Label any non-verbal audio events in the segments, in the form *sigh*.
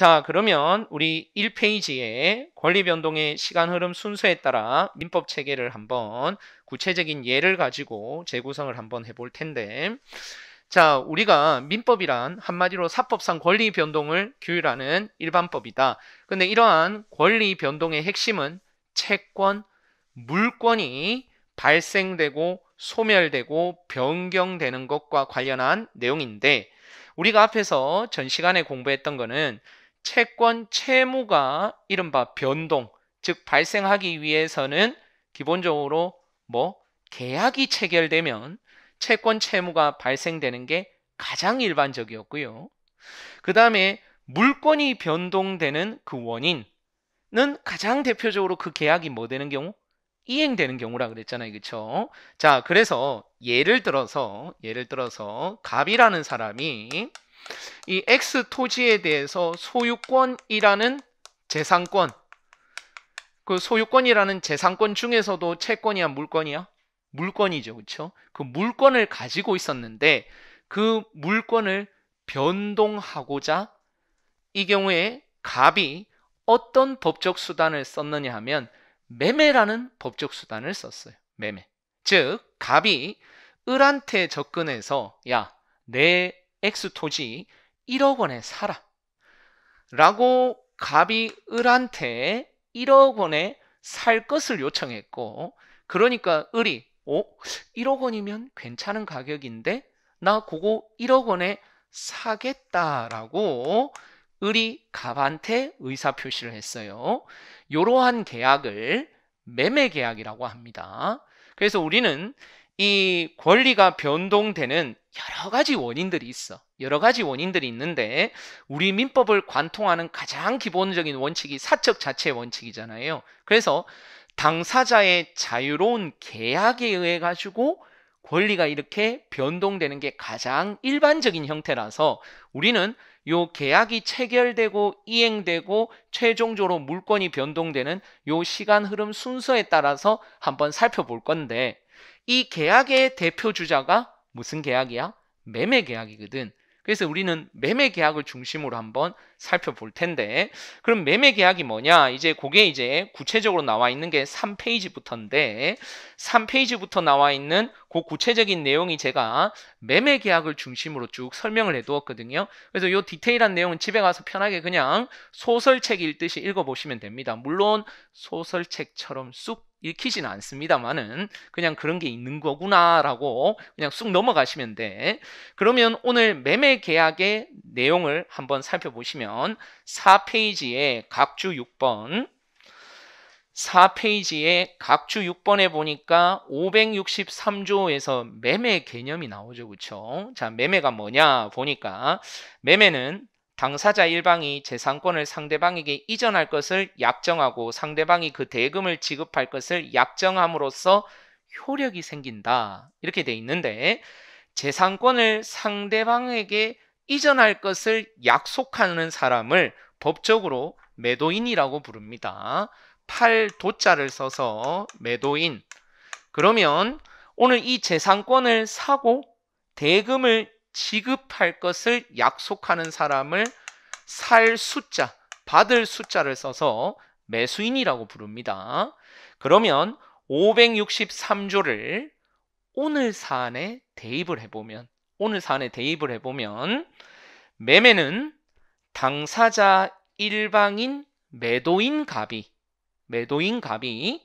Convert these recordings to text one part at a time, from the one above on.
자, 그러면 우리 1페이지에 권리 변동의 시간 흐름 순서에 따라 민법 체계를 한번 구체적인 예를 가지고 재구성을 한번 해볼 텐데 자, 우리가 민법이란 한마디로 사법상 권리 변동을 규율하는 일반법이다. 근데 이러한 권리 변동의 핵심은 채권, 물권이 발생되고 소멸되고 변경되는 것과 관련한 내용인데 우리가 앞에서 전 시간에 공부했던 것은 채권 채무가 이른바 변동, 즉 발생하기 위해서는 기본적으로 뭐 계약이 체결되면 채권 채무가 발생되는 게 가장 일반적이었고요. 그 다음에 물건이 변동되는 그 원인은 가장 대표적으로 그 계약이 뭐 되는 경우? 이행되는 경우라 그랬잖아요. 그렇죠? 자, 그래서 예를 들어서 예를 들어서 갑이라는 사람이 이 X 토지에 대해서 소유권이라는 재산권 그 소유권이라는 재산권 중에서도 채권이야 물권이야? 물권이죠. 그렇죠? 그 물권을 가지고 있었는데 그 물권을 변동하고자 이 경우에 갑이 어떤 법적 수단을 썼느냐 하면 매매라는 법적 수단을 썼어요. 매매. 즉 갑이 을한테 접근해서 야, 내 X 토지 1억 원에 사라 라고 갑이 을한테 1억 원에 살 것을 요청했고 그러니까 을이 어? 1억 원이면 괜찮은 가격인데 나 그거 1억 원에 사겠다라고 을이 갑한테 의사표시를 했어요. 이러한 계약을 매매계약이라고 합니다. 그래서 우리는 이 권리가 변동되는 여러 가지 원인들이 있어. 여러 가지 원인들이 있는데 우리 민법을 관통하는 가장 기본적인 원칙이 사적 자체 원칙이잖아요. 그래서 당사자의 자유로운 계약에 의해 가지고 권리가 이렇게 변동되는 게 가장 일반적인 형태라서 우리는 요 계약이 체결되고 이행되고 최종적으로 물권이 변동되는 요 시간 흐름 순서에 따라서 한번 살펴볼 건데 이 계약의 대표 주자가 무슨 계약이야? 매매 계약이거든. 그래서 우리는 매매 계약을 중심으로 한번 살펴볼 텐데 그럼 매매 계약이 뭐냐 이제 그게 이제 구체적으로 나와 있는 게 3페이지부터인데 3페이지부터 나와 있는 그 구체적인 내용이 제가 매매 계약을 중심으로 쭉 설명을 해두었거든요 그래서 이 디테일한 내용은 집에 가서 편하게 그냥 소설책 읽듯이 읽어보시면 됩니다 물론 소설책처럼 쑥 읽히진 않습니다만은 그냥 그런 게 있는 거구나라고 그냥 쑥 넘어가시면 돼. 그러면 오늘 매매 계약의 내용을 한번 살펴보시면 4페이지에 각주 6번 4페이지에 각주 6번에 보니까 563조에서 매매 개념이 나오죠. 그렇죠? 자, 매매가 뭐냐 보니까 매매는 당사자 일방이 재산권을 상대방에게 이전할 것을 약정하고 상대방이 그 대금을 지급할 것을 약정함으로써 효력이 생긴다. 이렇게 돼 있는데 재산권을 상대방에게 이전할 것을 약속하는 사람을 법적으로 매도인이라고 부릅니다. 팔도자를 써서 매도인. 그러면 오늘 이 재산권을 사고 대금을 지급할 것을 약속하는 사람을 살 숫자, 받을 숫자를 써서 매수인이라고 부릅니다. 그러면 563조를 오늘 사안에 대입을 해보면 오늘 사안에 대입을 해보면 매매는 당사자 일방인 매도인 갑이 매도인 갑이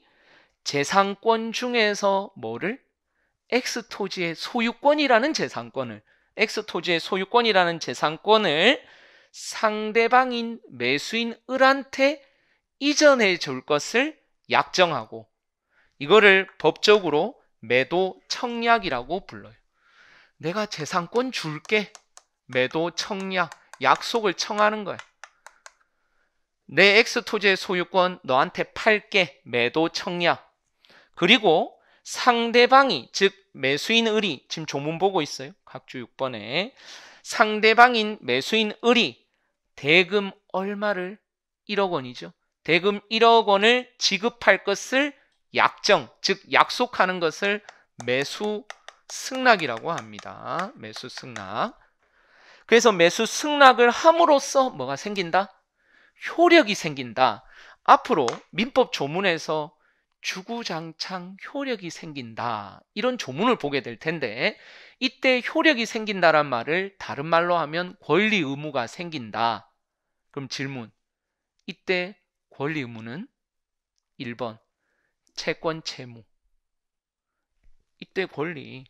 재산권 중에서 뭐를 X토지의 소유권이라는 재산권을 X 토지의 소유권이라는 재산권을 상대방인 매수인 을한테 이전해 줄 것을 약정하고 이거를 법적으로 매도 청약이라고 불러요. 내가 재산권 줄게. 매도 청약, 약속을 청하는 거야. 내 X 토지의 소유권 너한테 팔게. 매도 청약. 그리고 상대방이 즉 매수인 을이 지금 조문 보고 있어요. 각주 6번에 상대방인 매수인 을이 대금 얼마를 1억 원이죠. 대금 1억 원을 지급할 것을 약정, 즉 약속하는 것을 매수 승낙이라고 합니다. 매수 승낙. 그래서 매수 승낙을 함으로써 뭐가 생긴다? 효력이 생긴다. 앞으로 민법 조문에서 주구장창 효력이 생긴다. 이런 조문을 보게 될 텐데 이때 효력이 생긴다란 말을 다른 말로 하면 권리 의무가 생긴다. 그럼 질문. 이때 권리 의무는 1번 채권 채무. 이때 권리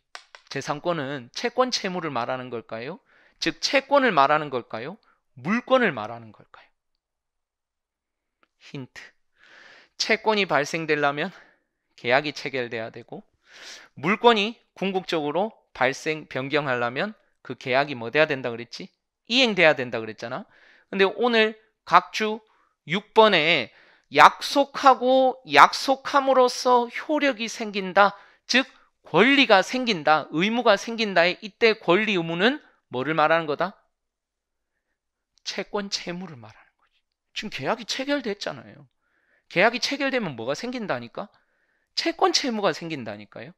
재산권은 채권 채무를 말하는 걸까요? 즉 채권을 말하는 걸까요? 물권을 말하는 걸까요? 힌트. 채권이 발생되려면 계약이 체결돼야 되고 물권이 궁극적으로 발생 변경하려면 그 계약이 뭐 돼야 된다 그랬지? 이행돼야 된다 그랬잖아. 근데 오늘 각주 6번에 약속하고 약속함으로써 효력이 생긴다. 즉 권리가 생긴다. 의무가 생긴다의 이때 권리 의무는 뭐를 말하는 거다? 채권 채무를 말하는 거지. 지금 계약이 체결됐잖아요. 계약이 체결되면 뭐가 생긴다니까? 채권 채무가 생긴다니까요.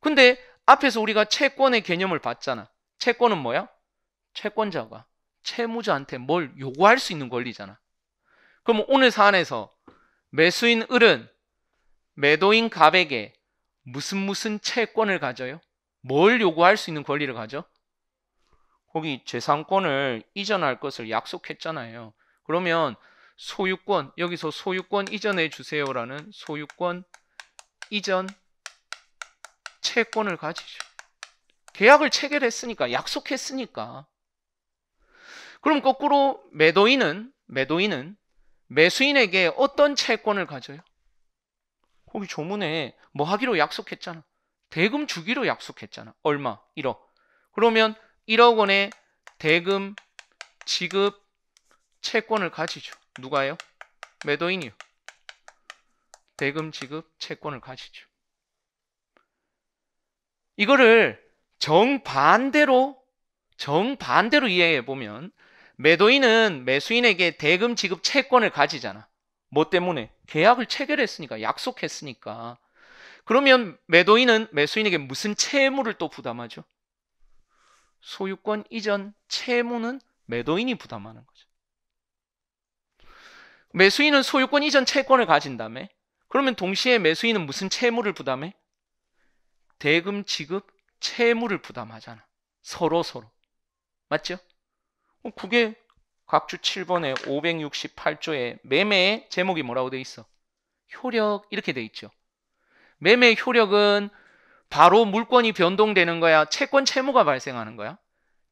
근데 앞에서 우리가 채권의 개념을 봤잖아. 채권은 뭐야? 채권자가 채무자한테 뭘 요구할 수 있는 권리잖아. 그럼 오늘 사안에서 매수인 을은 매도인 갑에게 무슨 무슨 채권을 가져요? 뭘 요구할 수 있는 권리를 가져? 거기 재산권을 이전할 것을 약속했잖아요. 그러면 소유권 여기서 소유권 이전해 주세요라는 소유권 이전 채권을 가지죠. 계약을 체결했으니까 약속했으니까 그럼 거꾸로 매도인은 매도인은 매수인에게 어떤 채권을 가져요? 거기 조문에 뭐 하기로 약속했잖아. 대금 주기로 약속했잖아. 얼마? 1억. 그러면 1억 원의 대금 지급 채권을 가지죠. 누가요? 매도인이요. 대금 지급 채권을 가지죠. 이거를 정반대로 정반대로 이해해 보면 매도인은 매수인에게 대금 지급 채권을 가지잖아. 뭐 때문에? 계약을 체결했으니까 약속했으니까. 그러면 매도인은 매수인에게 무슨 채무를 또 부담하죠? 소유권 이전 채무는 매도인이 부담하는 거죠. 매수인은 소유권 이전 채권을 가진다음에 그러면 동시에 매수인은 무슨 채무를 부담해? 대금 지급 채무를 부담하잖아. 서로 서로. 맞죠? 그게 각주 7번에 568조에 매매의 제목이 뭐라고 돼 있어? 효력 이렇게 돼 있죠. 매매 효력은 바로 물권이 변동되는 거야? 채권 채무가 발생하는 거야?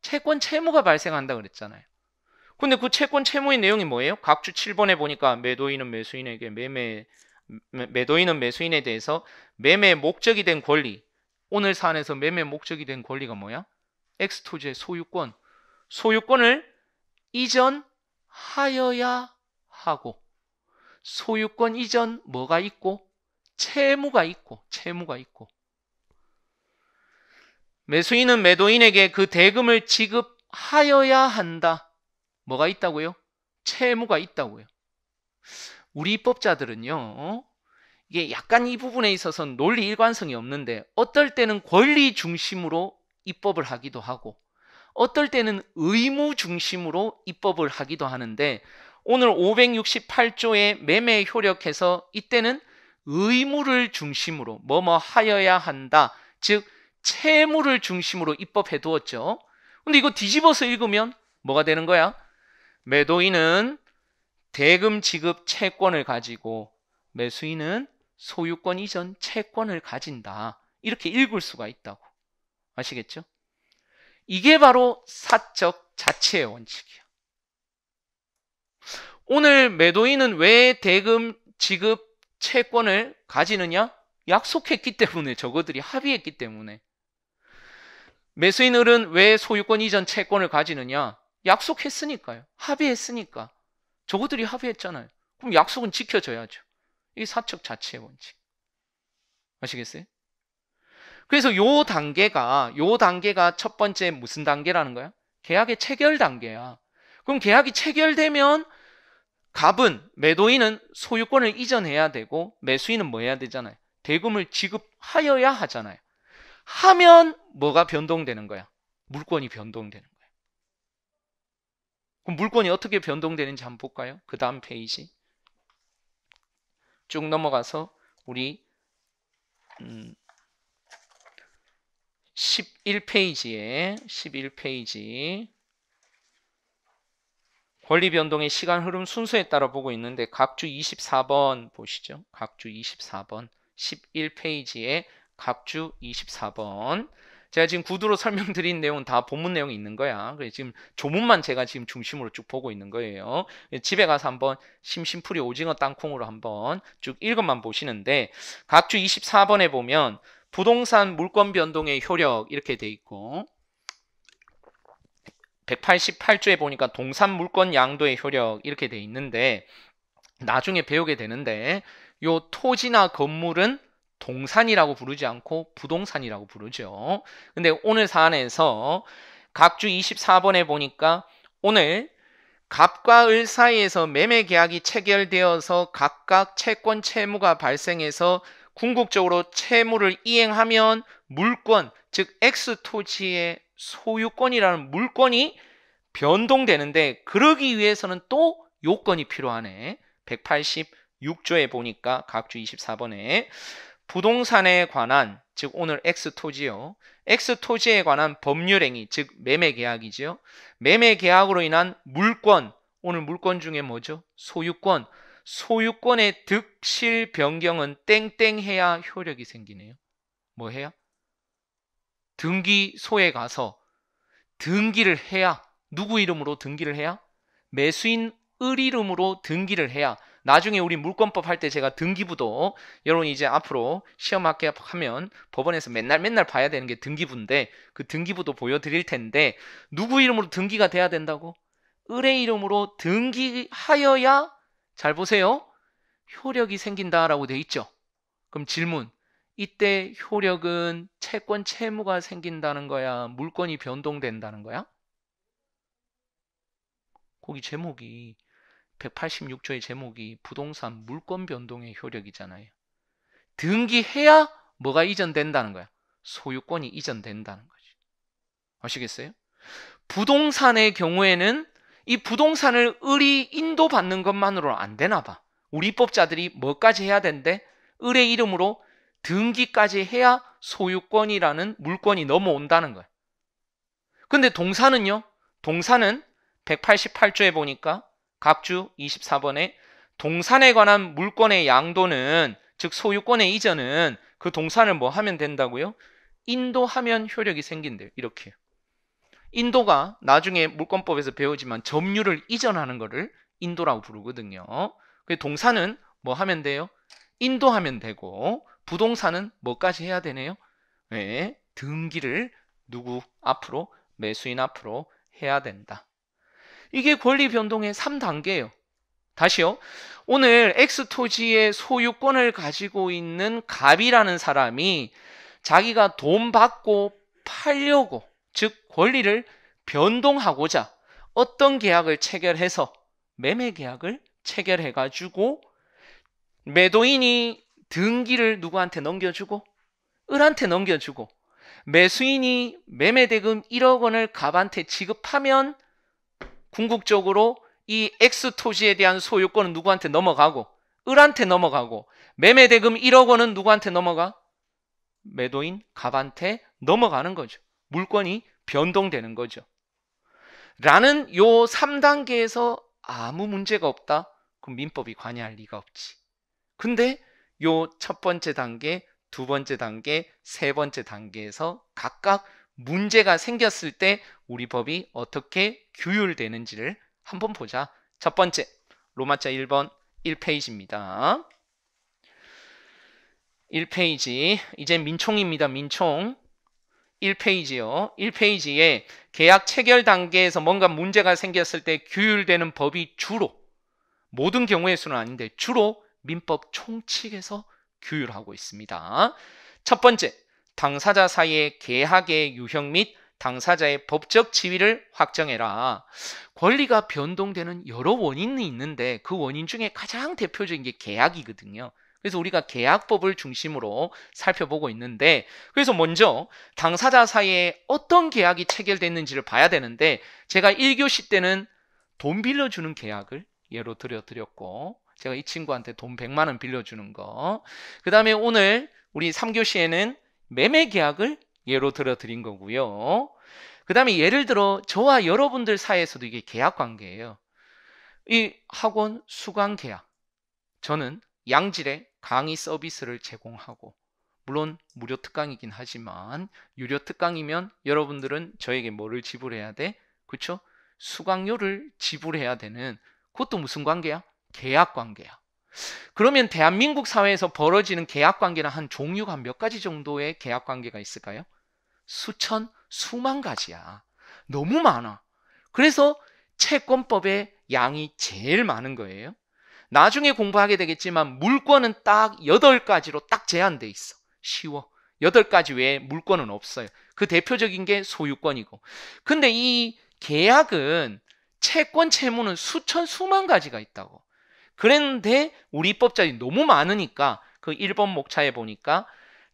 채권 채무가 발생한다 그랬잖아요. 근데 그 채권 채무의 내용이 뭐예요? 각주 7번에 보니까 매도인은 매수인에게 매매 매도인은 매수인에 대해서 매매 목적이 된 권리 오늘 사안에서 매매 목적이 된 권리가 뭐야? 엑스토지의 소유권 소유권을 이전하여야 하고 소유권 이전 뭐가 있고 채무가 있고 채무가 있고 매수인은 매도인에게 그 대금을 지급하여야 한다. 뭐가 있다고요? 채무가 있다고요. 우리 입법자들은요. 어? 이게 약간 이 부분에 있어서 논리 일관성이 없는데 어떨 때는 권리 중심으로 입법을 하기도 하고 어떨 때는 의무 중심으로 입법을 하기도 하는데 오늘 5 6 8조에 매매 효력해서 이때는 의무를 중심으로 뭐뭐 하여야 한다. 즉 채무를 중심으로 입법해 두었죠. 근데 이거 뒤집어서 읽으면 뭐가 되는 거야? 매도인은 대금 지급 채권을 가지고 매수인은 소유권 이전 채권을 가진다. 이렇게 읽을 수가 있다고. 아시겠죠? 이게 바로 사적 자체의 원칙이야. 오늘 매도인은 왜 대금 지급 채권을 가지느냐? 약속했기 때문에 저거들이 합의했기 때문에 매수인은 왜 소유권 이전 채권을 가지느냐? 약속했으니까요. 합의했으니까. 저것들이 합의했잖아요. 그럼 약속은 지켜져야죠. 이 사적 자치의 원칙. 아시겠어요? 그래서 요 단계가 요 단계가 첫 번째 무슨 단계라는 거야? 계약의 체결 단계야. 그럼 계약이 체결되면 갑은 매도인은 소유권을 이전해야 되고 매수인은 뭐 해야 되잖아요. 대금을 지급하여야 하잖아요. 하면 뭐가 변동되는 거야? 물권이 변동되는 거야. 그럼 물건이 어떻게 변동되는지 한번 볼까요? 그 다음 페이지 쭉 넘어가서 우리 음 11페이지에 11페이지 권리 변동의 시간 흐름 순서에 따라 보고 있는데 각주 24번 보시죠. 각주 24번 11페이지에 각주 24번 제가 지금 구두로 *laughs* 설명드린 내용은 다 본문 내용이 있는 거야. 그래서 지금 조문만 제가 지금 중심으로 쭉 보고 있는 거예요. 집에 가서 한번 심심풀이 오징어 땅콩으로 한번 쭉 읽어만 보시는데 각주 24번에 보면 부동산 물권 변동의 효력 이렇게 돼 있고 188조에 보니까 동산 물권 양도의 효력 이렇게 돼 있는데 나중에 배우게 되는데 요 토지나 건물은 동산이라고 부르지 않고 부동산이라고 부르죠. 근데 오늘 사안에서 각주 24번에 보니까 오늘 갑과 을 사이에서 매매 계약이 체결되어서 각각 채권 채무가 발생해서 궁극적으로 채무를 이행하면 물권, 즉 X 토지의 소유권이라는 물권이 변동되는데 그러기 위해서는 또 요건이 필요하네. 186조에 보니까 각주 24번에 부동산에 관한 즉 오늘 X 토지요. X 토지에 관한 법률행위 즉 매매 계약이지요. 매매 계약으로 인한 물권 오늘 물권 중에 뭐죠? 소유권. 소유권의 득실 변경은 땡땡 해야 효력이 생기네요. 뭐 해야? 등기소에 가서 등기를 해야 누구 이름으로 등기를 해야? 매수인 을 이름으로 등기를 해야 나중에 우리 물권법 할 때 제가 등기부도 여러분 이제 앞으로 시험 합격하면 법원에서 맨날 맨날 봐야 되는 게 등기부인데 그 등기부도 보여드릴 텐데 누구 이름으로 등기가 돼야 된다고? 을의 이름으로 등기하여야 잘 보세요. 효력이 생긴다라고 돼 있죠. 그럼 질문. 이때 효력은 채권 채무가 생긴다는 거야? 물권이 변동된다는 거야? 거기 제목이 186조의 제목이 부동산 물권 변동의 효력이잖아요. 등기해야 뭐가 이전된다는 거야? 소유권이 이전된다는 거지. 아시겠어요? 부동산의 경우에는 이 부동산을 을이 인도받는 것만으로는 안 되나 봐. 우리 법자들이 뭐까지 해야 된대? 을의 이름으로 등기까지 해야 소유권이라는 물권이 넘어온다는 거예요. 근데 동사는요? 동사는 188조에 보니까 각주 24번에 동산에 관한 물권의 양도는 즉 소유권의 이전은 그 동산을 뭐 하면 된다고요? 인도하면 효력이 생긴대요. 이렇게. 인도가 나중에 물권법에서 배우지만 점유를 이전하는 거를 인도라고 부르거든요. 그 동산은 뭐 하면 돼요? 인도하면 되고 부동산은 뭐까지 해야 되네요? 네, 등기를 누구 앞으로 매수인 앞으로 해야 된다. 이게 권리 변동의 3단계예요. 다시요. 오늘 X 토지의 소유권을 가지고 있는 갑이라는 사람이 자기가 돈 받고 팔려고 즉 권리를 변동하고자 어떤 계약을 체결해서 매매 계약을 체결해 가지고 매도인이 등기를 누구한테 넘겨주고 을한테 넘겨주고 매수인이 매매대금 1억 원을 갑한테 지급하면 궁극적으로 이 X 토지에 대한 소유권은 누구한테 넘어가고 을한테 넘어가고 매매 대금 1억 원은 누구한테 넘어가? 매도인 갑한테 넘어가는 거죠. 물건이 변동되는 거죠. 라는 요 3단계에서 아무 문제가 없다. 그럼 민법이 관여할 리가 없지. 근데 요 첫 번째 단계, 두 번째 단계, 세 번째 단계에서 각각 문제가 생겼을 때 우리 법이 어떻게 규율되는지를 한번 보자. 첫 번째, 로마자 1번 1페이지입니다. 1페이지, 이제 민총입니다. 민총. 1페이지요. 1페이지에 계약 체결 단계에서 뭔가 문제가 생겼을 때 규율되는 법이 주로 모든 경우의 수는 아닌데 주로 민법 총칙에서 규율하고 있습니다. 첫 번째, 당사자 사이의 계약의 유형 및 당사자의 법적 지위를 확정해라. 권리가 변동되는 여러 원인이 있는데 그 원인 중에 가장 대표적인 게 계약이거든요. 그래서 우리가 계약법을 중심으로 살펴보고 있는데 그래서 먼저 당사자 사이에 어떤 계약이 체결됐는지를 봐야 되는데 제가 1교시 때는 돈 빌려주는 계약을 예로 들려드렸고 제가 이 친구한테 돈 100만 원 빌려주는 거. 그 다음에 오늘 우리 3교시에는 매매 계약을 예로 들어드린 거고요. 그 다음에 예를 들어 저와 여러분들 사이에서도 이게 계약 관계예요. 이 학원 수강 계약. 저는 양질의 강의 서비스를 제공하고 물론 무료 특강이긴 하지만 유료 특강이면 여러분들은 저에게 뭐를 지불해야 돼? 그렇죠? 수강료를 지불해야 되는 그것도 무슨 관계야? 계약 관계야. 그러면 대한민국 사회에서 벌어지는 계약 관계는 한 종류가 몇 가지 정도의 계약 관계가 있을까요? 수천, 수만 가지야. 너무 많아. 그래서 채권법의 양이 제일 많은 거예요. 나중에 공부하게 되겠지만 물권은 딱 8가지로 딱 제한돼 있어. 쉬워. 8가지 외에 물권은 없어요. 그 대표적인 게 소유권이고. 근데 이 계약은 채권 채무는 수천 수만 가지가 있다고. 그랬는데 우리 입법자들이 너무 많으니까 그 1번 목차에 보니까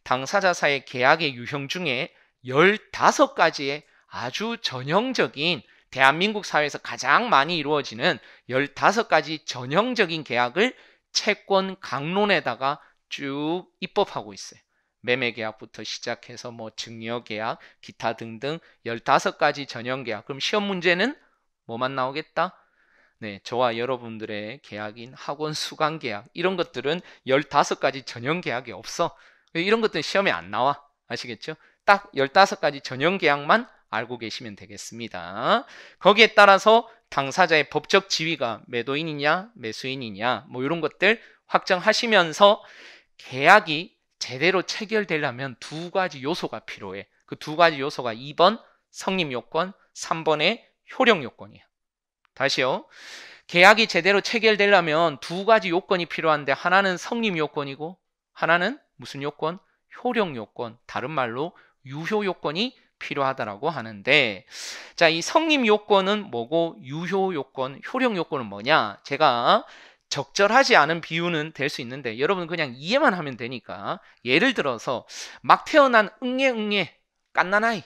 당사자 사이 계약의 유형 중에 15가지의 아주 전형적인 대한민국 사회에서 가장 많이 이루어지는 15가지 전형적인 계약을 채권 강론에다가 쭉 입법하고 있어요. 매매 계약부터 시작해서 뭐 증여 계약, 기타 등등 15가지 전형 계약. 그럼 시험 문제는 뭐만 나오겠다? 네, 저와 여러분들의 계약인 학원 수강 계약 이런 것들은 15가지 전형 계약이 없어. 이런 것들은 시험에 안 나와. 아시겠죠? 딱 15가지 전형 계약만 알고 계시면 되겠습니다. 거기에 따라서 당사자의 법적 지위가 매도인이냐 매수인이냐 뭐 이런 것들 확정하시면서 계약이 제대로 체결되려면 두 가지 요소가 필요해. 그 두 가지 요소가 2번 성립 요건, 3번의 효력 요건이에요. 다시요. 계약이 제대로 체결되려면 두 가지 요건이 필요한데 하나는 성립 요건이고 하나는 무슨 요건? 효력 요건. 다른 말로 유효 요건이 필요하다라고 하는데 자, 이 성립 요건은 뭐고 유효 요건, 효력 요건은 뭐냐? 제가 적절하지 않은 비유는 될 수 있는데 여러분 그냥 이해만 하면 되니까 예를 들어서 막 태어난 응애 응애 깐나나이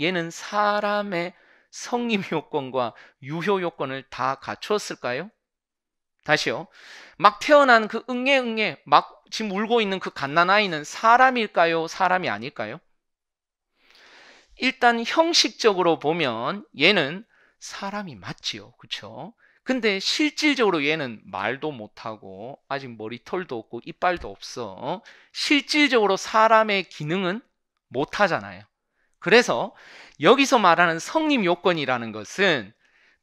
얘는 사람의 성립 요건과 유효 요건을 다 갖추었을까요? 다시요. 막 태어난 그 응애 응애 막 지금 울고 있는 그 갓난 아이는 사람일까요? 사람이 아닐까요? 일단 형식적으로 보면 얘는 사람이 맞지요. 그쵸 근데 실질적으로 얘는 말도 못하고 아직 머리털도 없고 이빨도 없어. 실질적으로 사람의 기능은 못하잖아요. 그래서 여기서 말하는 성립 요건이라는 것은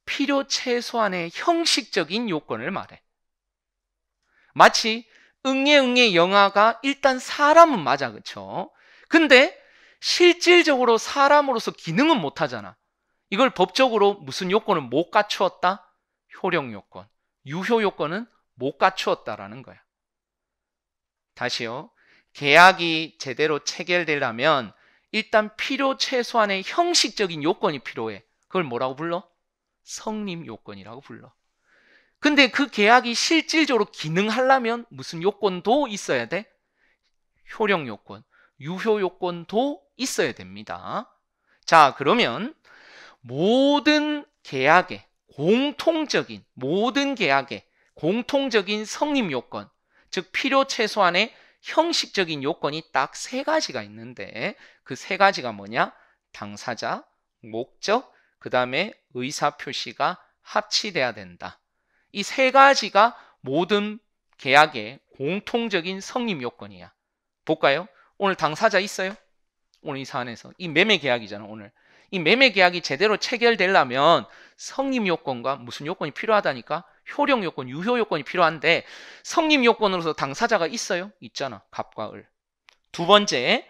필요 최소한의 형식적인 요건을 말해. 마치 응애응애 영화가 일단 사람은 맞아 그쵸? 근데 실질적으로 사람으로서 기능은 못하잖아. 이걸 법적으로 무슨 요건을못 갖추었다? 효력 요건, 유효 요건은 못 갖추었다라는 거야. 다시요. 계약이 제대로 체결되려면 일단 필요 최소한의 형식적인 요건이 필요해. 그걸 뭐라고 불러? 성립 요건이라고 불러. 근데 그 계약이 실질적으로 기능하려면 무슨 요건도 있어야 돼? 효력 요건, 유효 요건도 있어야 됩니다. 자, 그러면 모든 계약에 공통적인 모든 계약에 공통적인 성립 요건, 즉 필요 최소한의 형식적인 요건이 딱 세 가지가 있는데 그세 가지가 뭐냐? 당사자, 목적, 그 다음에 의사표시가 합치돼야 된다. 이 세 가지가 모든 계약의 공통적인 성립 요건이야. 볼까요? 오늘 당사자 있어요? 오늘 이 사안에서. 이 매매 계약이잖아, 오늘. 이 매매 계약이 제대로 체결되려면 성립 요건과 무슨 요건이 필요하다니까? 효력 요건, 유효 요건이 필요한데 성립 요건으로서 당사자가 있어요? 있잖아. 갑과 을. 두 번째,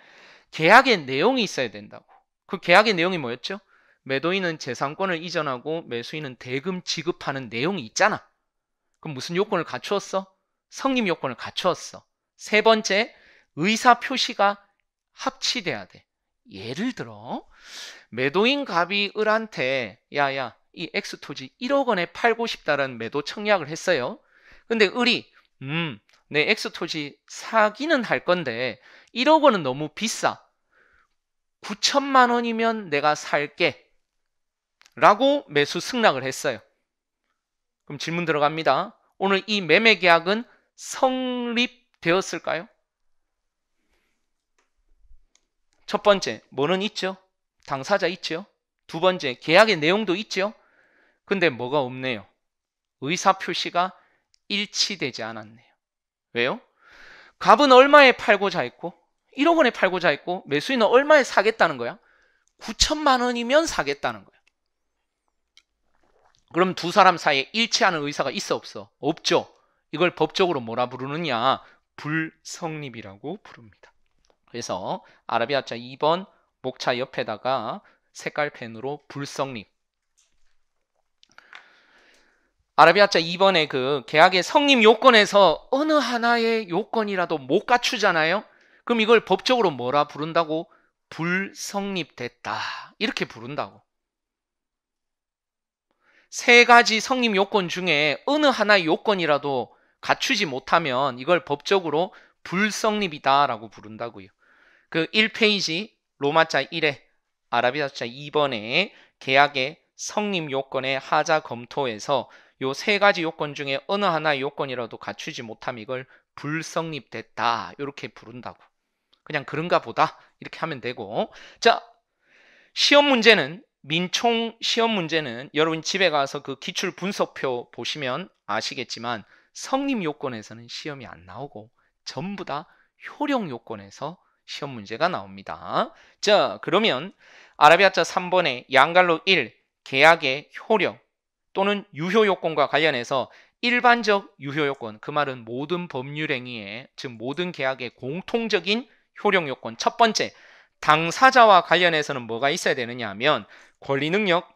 계약의 내용이 있어야 된다고. 그 계약의 내용이 뭐였죠? 매도인은 재산권을 이전하고 매수인은 대금 지급하는 내용이 있잖아. 그럼 무슨 요건을 갖추었어? 성립 요건을 갖추었어. 세 번째, 의사 표시가 합치돼야 돼. 예를 들어 매도인 갑이 을한테 야야 이 X 토지 1억 원에 팔고 싶다는 매도 청약을 했어요. 근데 을이 음내 X 토지 사기는 할 건데 1억 원은 너무 비싸. 9천만 원이면 내가 살게. 라고 매수 승낙을 했어요. 그럼 질문 들어갑니다. 오늘 이 매매 계약은 성립되었을까요? 첫 번째, 뭐는 있죠? 당사자 있죠? 두 번째, 계약의 내용도 있죠? 근데 뭐가 없네요. 의사 표시가 일치되지 않았네요. 왜요? 갑은 얼마에 팔고자 했고 1억 원에 팔고자 했고 매수인은 얼마에 사겠다는 거야? 9천만 원이면 사겠다는 거야. 그럼 두 사람 사이에 일치하는 의사가 있어 없어? 없죠. 이걸 법적으로 뭐라 부르느냐? 불성립이라고 부릅니다. 그래서 아라비아자 2번 목차 옆에다가 색깔 펜으로 불성립. 아라비아자 2번에 그 계약의 성립 요건에서 어느 하나의 요건이라도 못 갖추잖아요. 그럼 이걸 법적으로 뭐라 부른다고? 불성립됐다. 이렇게 부른다고. 세 가지 성립 요건 중에 어느 하나 요건이라도 갖추지 못하면 이걸 법적으로 불성립이다라고 부른다고요. 그 1페이지 로마자 1에 아라비아자 2번에 계약의 성립 요건의 하자 검토에서 요 세 가지 요건 중에 어느 하나 요건이라도 갖추지 못함 이걸 불성립됐다 이렇게 부른다고. 그냥 그런가 보다 이렇게 하면 되고 자 시험 문제는 민총 시험 문제는 여러분 집에 가서 그 기출 분석표 보시면 아시겠지만 성립 요건에서는 시험이 안 나오고 전부 다 효력 요건에서 시험 문제가 나옵니다. 자 그러면 아라비아자 3번에 양갈로 1 계약의 효력 또는 유효 요건과 관련해서 일반적 유효 요건 그 말은 모든 법률 행위에 즉 모든 계약의 공통적인 효력 요건 첫 번째 당사자와 관련해서는 뭐가 있어야 되느냐 하면 권리 능력,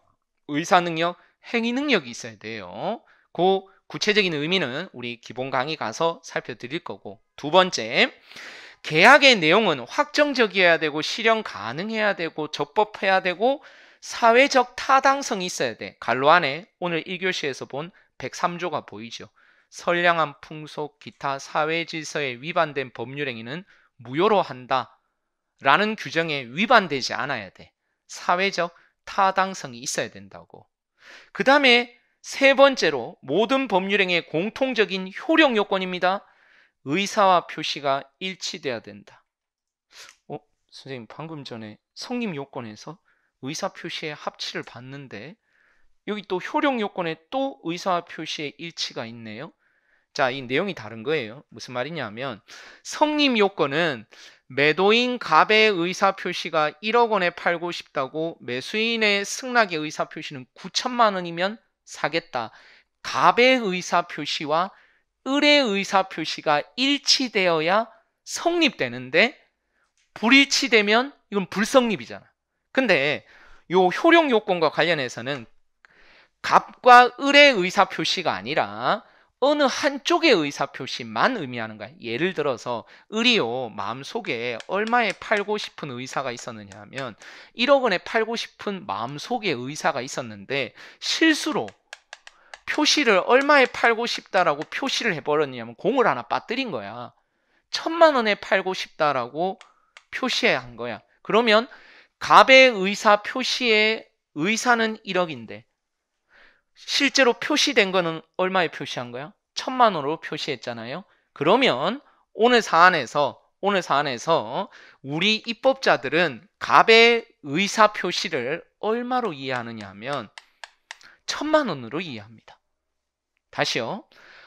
의사 능력, 행위 능력이 있어야 돼요. 그 구체적인 의미는 우리 기본 강의 가서 살펴드릴 거고 두 번째 계약의 내용은 확정적이어야 되고 실현 가능해야 되고 적법해야 되고 사회적 타당성이 있어야 돼. 갈로 안에 오늘 1교시에서 본 103조가 보이죠. 선량한 풍속, 기타 사회 질서에 위반된 법률 행위는 무효로 한다 라는 규정에 위반되지 않아야 돼. 사회적 타당성이 있어야 된다고. 그 다음에 세 번째로 모든 법률행의 공통적인 효력 요건입니다. 의사와 표시가 일치돼야 된다. 어, 선생님 방금 전에 성립 요건에서 의사 표시의 합치를 봤는데 여기 또 효력 요건에 또 의사 와 표시의 일치가 있네요. 자, 이 내용이 다른 거예요. 무슨 말이냐면 성립 요건은 매도인 갑의 의사 표시가 1억 원에 팔고 싶다고 매수인의 승낙의 의사 표시는 9천만 원이면 사겠다. 갑의 의사 표시와 을의 의사 표시가 일치되어야 성립되는데 불일치되면 이건 불성립이잖아. 근데 요 효력 요건과 관련해서는 갑과 을의 의사 표시가 아니라 어느 한쪽의 의사표시만 의미하는 거야. 예를 들어서 의료 마음속에 얼마에 팔고 싶은 의사가 있었느냐 하면 1억 원에 팔고 싶은 마음속의 의사가 있었는데 실수로 표시를 얼마에 팔고 싶다라고 표시를 해버렸냐면 공을 하나 빠뜨린 거야. 천만 원에 팔고 싶다라고 표시한 거야. 그러면 갑의 의사 표시에 의사는 1억인데 실제로 표시된 거는 얼마에 표시한 거야? 천만 원으로 표시했잖아요. 그러면 오늘 사안에서 오늘 사안에서 우리 입법자들은 갑의 의사 표시를 얼마로 이해하느냐 하면 천만 원으로 이해합니다. 다시요.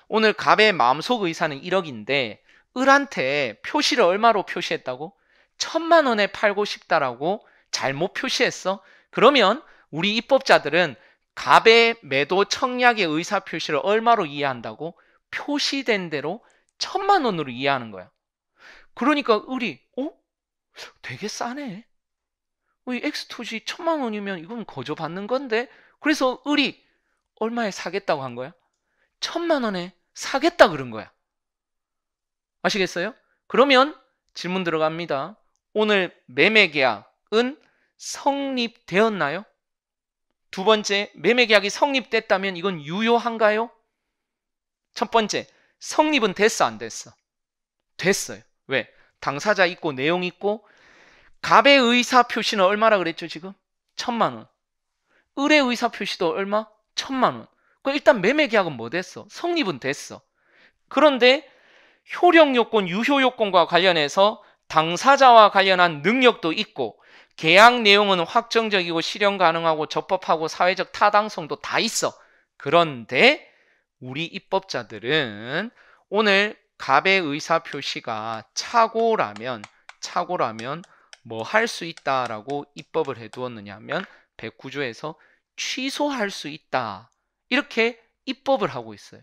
오늘 갑의 마음속 의사는 1억인데 을한테 표시를 얼마로 표시했다고? 천만 원에 팔고 싶다라고 잘못 표시했어. 그러면 우리 입법자들은 갑의 매도 청약의 의사 표시를 얼마로 이해한다고 표시된 대로 천만 원으로 이해하는 거야. 그러니까 을이 어? 되게 싸네. 이 X 토지 천만 원이면 이건 거저 받는 건데. 그래서 을이 얼마에 사겠다고 한 거야? 천만 원에 사겠다 그런 거야. 아시겠어요? 그러면 질문 들어갑니다. 오늘 매매 계약은 성립되었나요? 두 번째, 매매 계약이 성립됐다면 이건 유효한가요? 첫 번째, 성립은 됐어 안 됐어? 됐어요. 왜? 당사자 있고 내용 있고 갑의 의사 표시는 얼마라 그랬죠 지금? 천만 원. 을의 의사 표시도 얼마? 천만 원. 그 일단 매매 계약은 뭐 됐어? 성립은 됐어. 그런데 효력 요건, 유효 요건과 관련해서 당사자와 관련한 능력도 있고 계약 내용은 확정적이고 실현 가능하고 적법하고 사회적 타당성도 다 있어. 그런데 우리 입법자들은 오늘 갑의 의사 표시가 착오라면 착오라면 뭐 할 수 있다라고 입법을 해두었느냐 하면 109조에서 취소할 수 있다. 이렇게 입법을 하고 있어요.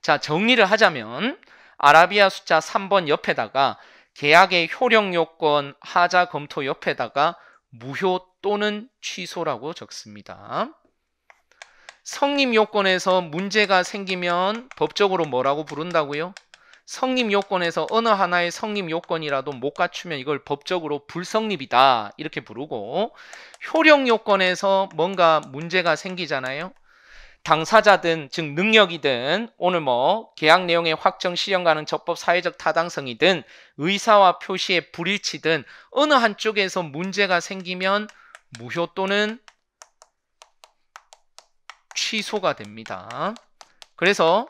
자, 정리를 하자면 아라비아 숫자 3번 옆에다가 계약의 효력 요건 하자 검토 옆에다가 무효 또는 취소라고 적습니다. 성립 요건에서 문제가 생기면 법적으로 뭐라고 부른다고요? 성립 요건에서 어느 하나의 성립 요건이라도 못 갖추면 이걸 법적으로 불성립이다 이렇게 부르고 효력 요건에서 뭔가 문제가 생기잖아요 당사자든 즉 능력이든 오늘 뭐 계약 내용의 확정 실현 가능 적법 사회적 타당성이든 의사와 표시의 불일치든 어느 한쪽에서 문제가 생기면 무효 또는 취소가 됩니다. 그래서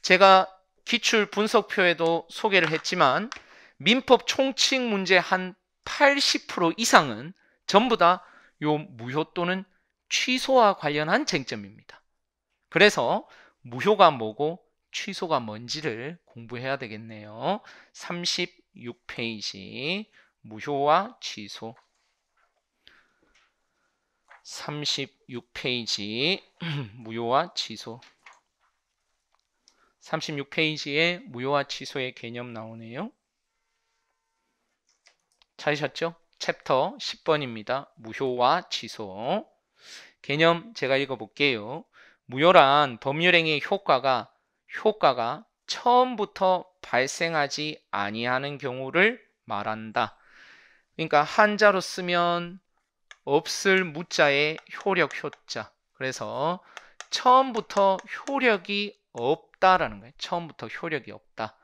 제가 기출 분석표에도 소개를 했지만 민법 총칙 문제 한 80% 이상은 전부 다 요 무효 또는 취소와 관련한 쟁점입니다. 그래서 무효가 뭐고 취소가 뭔지를 공부해야 되겠네요. 36페이지 무효와 취소 36페이지 *clears throat* 무효와 취소 36페이지에 무효와 취소의 개념 나오네요. 찾으셨죠? 챕터 10번입니다. 무효와 취소 개념 제가 읽어볼게요. 무효란 법률행위 효과가 효과가 처음부터 발생하지 아니하는 경우를 말한다. 그러니까 한자로 쓰면 없을 무자의 효력 효자. 그래서 처음부터 효력이 없다라는 거예요. 처음부터 효력이 없다.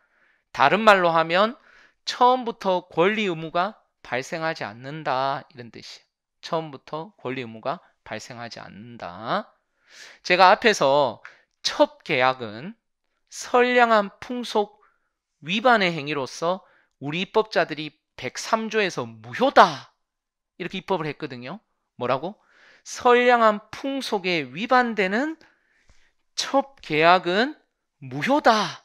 다른 말로 하면 처음부터 권리 의무가 발생하지 않는다 이런 뜻이에요. 처음부터 권리 의무가 발생하지 않는다. 제가 앞에서 첩 계약은 선량한 풍속 위반의 행위로서 우리 입법자들이 103조에서 무효다 이렇게 입법을 했거든요. 뭐라고? 선량한 풍속에 위반되는 첩 계약은 무효다.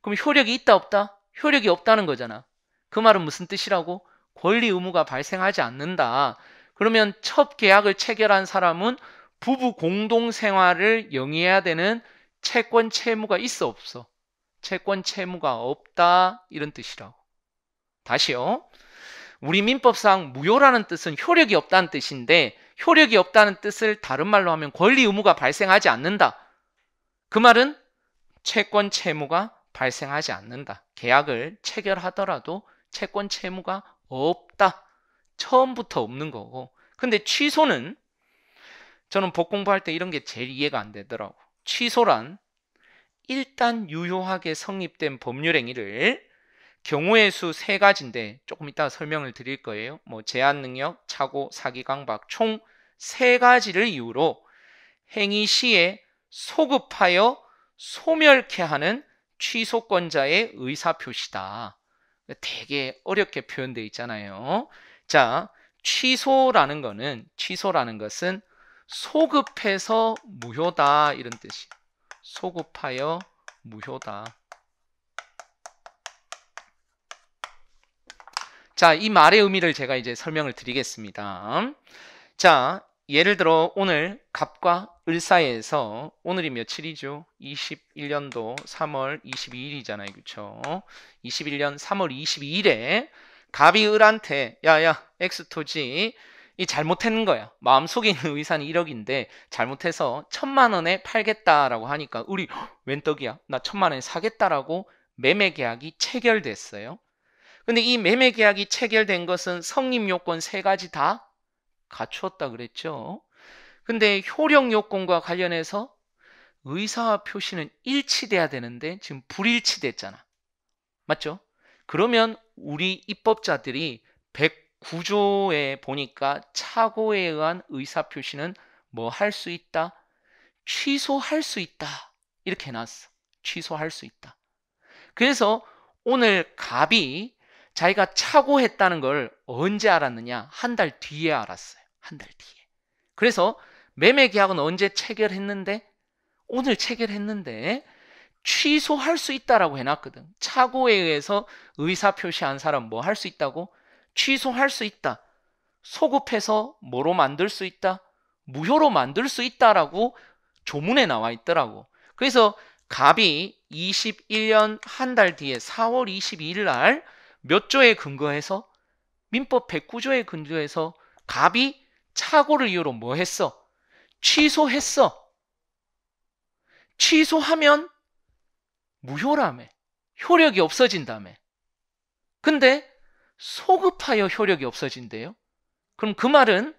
그럼 효력이 있다 없다? 효력이 없다는 거잖아. 그 말은 무슨 뜻이라고? 권리 의무가 발생하지 않는다. 그러면 첩 계약을 체결한 사람은 부부 공동 생활을 영위해야 되는 채권 채무가 있어 없어? 채권 채무가 없다 이런 뜻이라고. 다시요. 우리 민법상 무효라는 뜻은 효력이 없다는 뜻인데 효력이 없다는 뜻을 다른 말로 하면 권리 의무가 발생하지 않는다. 그 말은 채권 채무가 발생하지 않는다. 계약을 체결하더라도 채권 채무가 없다. 처음부터 없는 거고. 근데 취소는 저는 복 공부할 때 이런 게 제일 이해가 안 되더라고. 취소란 일단 유효하게 성립된 법률 행위를 경우의 수 세 가지인데 조금 이따 설명을 드릴 거예요. 뭐 제한 능력, 착오, 사기 강박 총 세 가지를 이유로 행위 시에 소급하여 소멸케 하는 취소권자의 의사표시다. 되게 어렵게 표현되어 있잖아요. 자, 취소라는 거는 취소라는 것은 소급해서 무효다 이런 뜻이 소급하여 무효다 자, 이 말의 의미를 제가 이제 설명을 드리겠습니다. 자, 예를 들어 오늘 갑과 을사에서 오늘이 며칠이죠? 21년도 3월 22일이잖아요. 그쵸 21년 3월 22일에 갑이 을한테 야야 엑스토지 이잘못했는 거야. 마음속에 는의사는 *laughs* 1억인데 잘못해서 천만 원에 팔겠다라고 하니까 우리 *gasps* 웬 떡이야? 나 천만 원에 사겠다라고 매매 계약이 체결됐어요. 근데 이 매매 계약이 체결된 것은 성립 요건 세 가지 다 갖추었다 그랬죠. 근데 효력 요건과 관련해서 의사와 표시는 일치돼야 되는데 지금 불일치됐잖아. 맞죠? 그러면 우리 입법자들이 100 구조에 보니까 착오에 의한 의사표시는 뭐 할 수 있다? 취소할 수 있다. 이렇게 해놨어. 취소할 수 있다. 그래서 오늘 갑이 자기가 착오했다는 걸 언제 알았느냐? 한 달 뒤에 알았어요. 한 달 뒤에. 그래서 매매 계약은 언제 체결했는데? 오늘 체결했는데 취소할 수 있다라고 해놨거든. 착오에 의해서 의사표시한 사람 뭐 할 수 있다고? 취소할 수 있다. 소급해서 뭐로 만들 수 있다. 무효로 만들 수 있다라고 조문에 나와 있더라고. 그래서 갑이 21년 한 달 뒤에 4월 22일 날 몇 조에 근거해서 민법 109조에 근거해서 갑이 착오를 이유로 뭐 했어? 취소했어. 취소하면 무효라며. 효력이 없어진다며. 근데 소급하여 효력이 없어진대요. 그럼 그 말은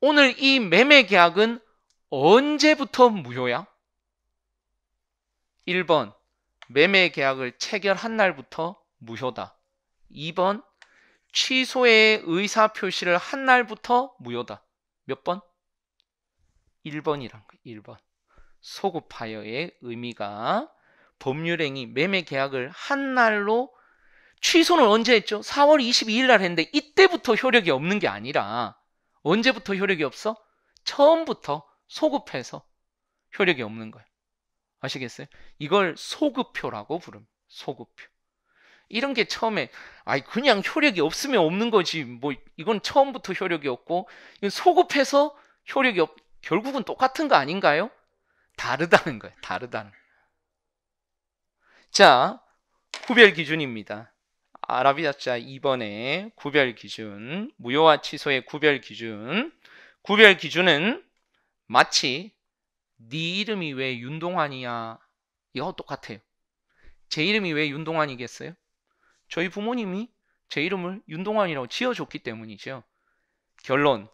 오늘 이 매매 계약은 언제부터 무효야? 1번 매매 계약을 체결한 날부터 무효다. 2번 취소의 의사 표시를 한 날부터 무효다. 몇 번? 1번이란 거 1번. 소급하여의 의미가 법률행위 매매 계약을 한 날로 취소는 언제 했죠? 4월 22일 날 했는데 이때부터 효력이 없는 게 아니라 언제부터 효력이 없어? 처음부터 소급해서 효력이 없는 거예요. 아시겠어요? 이걸 소급표라고 부릅니다. 소급표. 이런 게 처음에 아이 그냥 효력이 없으면 없는 거지. 뭐 이건 처음부터 효력이 없고 이건 소급해서 효력이 없 결국은 똑같은 거 아닌가요? 다르다는 거예요. 다르다는. 자, 구별 기준입니다. 아라비아자 2번의 구별 기준, 무효와 취소의 구별 기준. 구별 기준은 마치 네 이름이 왜 윤동환이야? 이거 똑같아요. 제 이름이 왜 윤동환이겠어요? 저희 부모님이 제 이름을 윤동환이라고 지어줬기 때문이죠. 결론.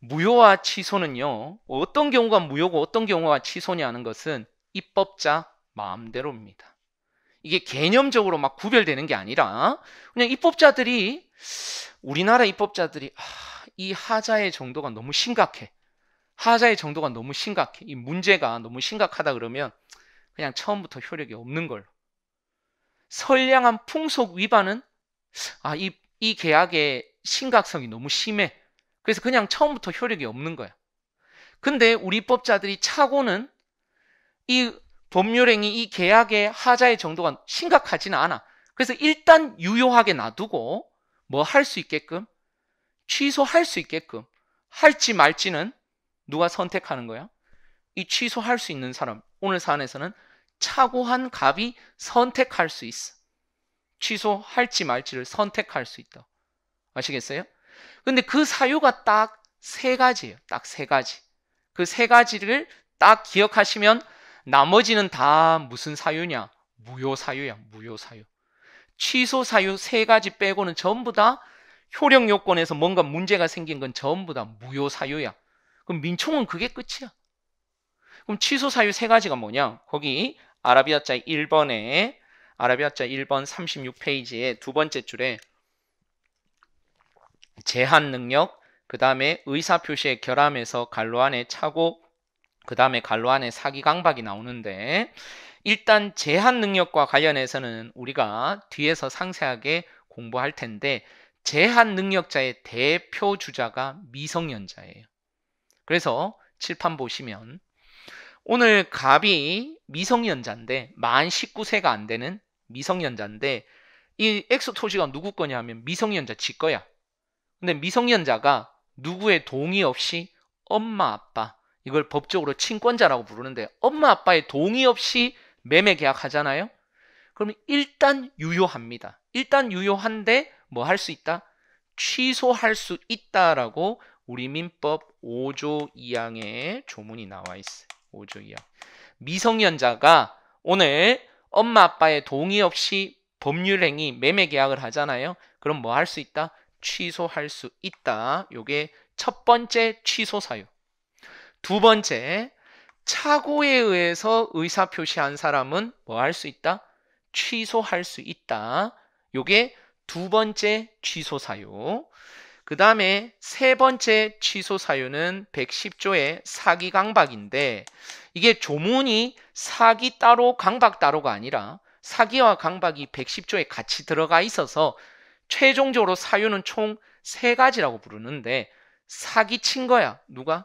무효와 취소는요. 어떤 경우가 무효고 어떤 경우가 취소냐는 것은 입법자 마음대로입니다. 이게 개념적으로 막 구별되는 게 아니라 그냥 입법자들이 우리나라 입법자들이 아, 이 하자의 정도가 너무 심각해. 하자의 정도가 너무 심각해. 이 문제가 너무 심각하다 그러면 그냥 처음부터 효력이 없는 걸로. 선량한 풍속 위반은 아, 이, 이 계약의 심각성이 너무 심해. 그래서 그냥 처음부터 효력이 없는 거야. 근데 우리 법자들이 차고는 이 법률행위 이 계약의 하자의 정도가 심각하지는 않아. 그래서 일단 유효하게 놔두고 뭐 할 수 있게끔 취소할 수 있게끔 할지 말지는 누가 선택하는 거야? 이 취소할 수 있는 사람 오늘 사안에서는 차고한 갑이 선택할 수 있어. 취소할지 말지를 선택할 수 있다. 아시겠어요? 근데 그 사유가 딱 세 가지예요. 딱 세 가지. 그 세 가지를 딱 기억하시면 나머지는 다 무슨 사유냐? 무효 사유야, 무효 사유. 취소 사유 세 가지 빼고는 전부 다 효력 요건에서 뭔가 문제가 생긴 건 전부 다 무효 사유야. 그럼 민총은 그게 끝이야. 그럼 취소 사유 세 가지가 뭐냐? 거기 아라비아자 1번에 아라비아자 1번 36페이지에 두 번째 줄에 제한 능력, 그 다음에 의사표시의 결함에서 갈로 안에 차고 그 다음에 갈로안의 사기 강박이 나오는데 일단 제한 능력과 관련해서는 우리가 뒤에서 상세하게 공부할 텐데 제한 능력자의 대표 주자가 미성년자예요. 그래서 칠판 보시면 오늘 갑이 미성년자인데 만 19세가 안 되는 미성년자인데 이 엑소토지가 누구 거냐 하면 미성년자 지 거야. 근데 미성년자가 누구의 동의 없이 엄마 아빠 이걸 법적으로 친권자라고 부르는데 엄마 아빠의 동의 없이 매매 계약하잖아요. 그러면 일단 유효합니다. 일단 유효한데 뭐 할 수 있다? 취소할 수 있다라고 우리 민법 5조 2항에 조문이 나와 있어요. 5조 2항. 미성년자가 오늘 엄마 아빠의 동의 없이 법률행위 매매 계약을 하잖아요. 그럼 뭐 할 수 있다? 취소할 수 있다. 요게 첫 번째 취소 사유. 두 번째, 착오에 의해서 의사표시한 사람은 뭐 할 수 있다? 취소할 수 있다. 요게 두 번째 취소 사유. 그 다음에 세 번째 취소 사유는 110조의 사기 강박인데 이게 조문이 사기 따로 강박 따로가 아니라 사기와 강박이 110조에 같이 들어가 있어서 최종적으로 사유는 총 세 가지라고 부르는데 사기 친 거야. 누가?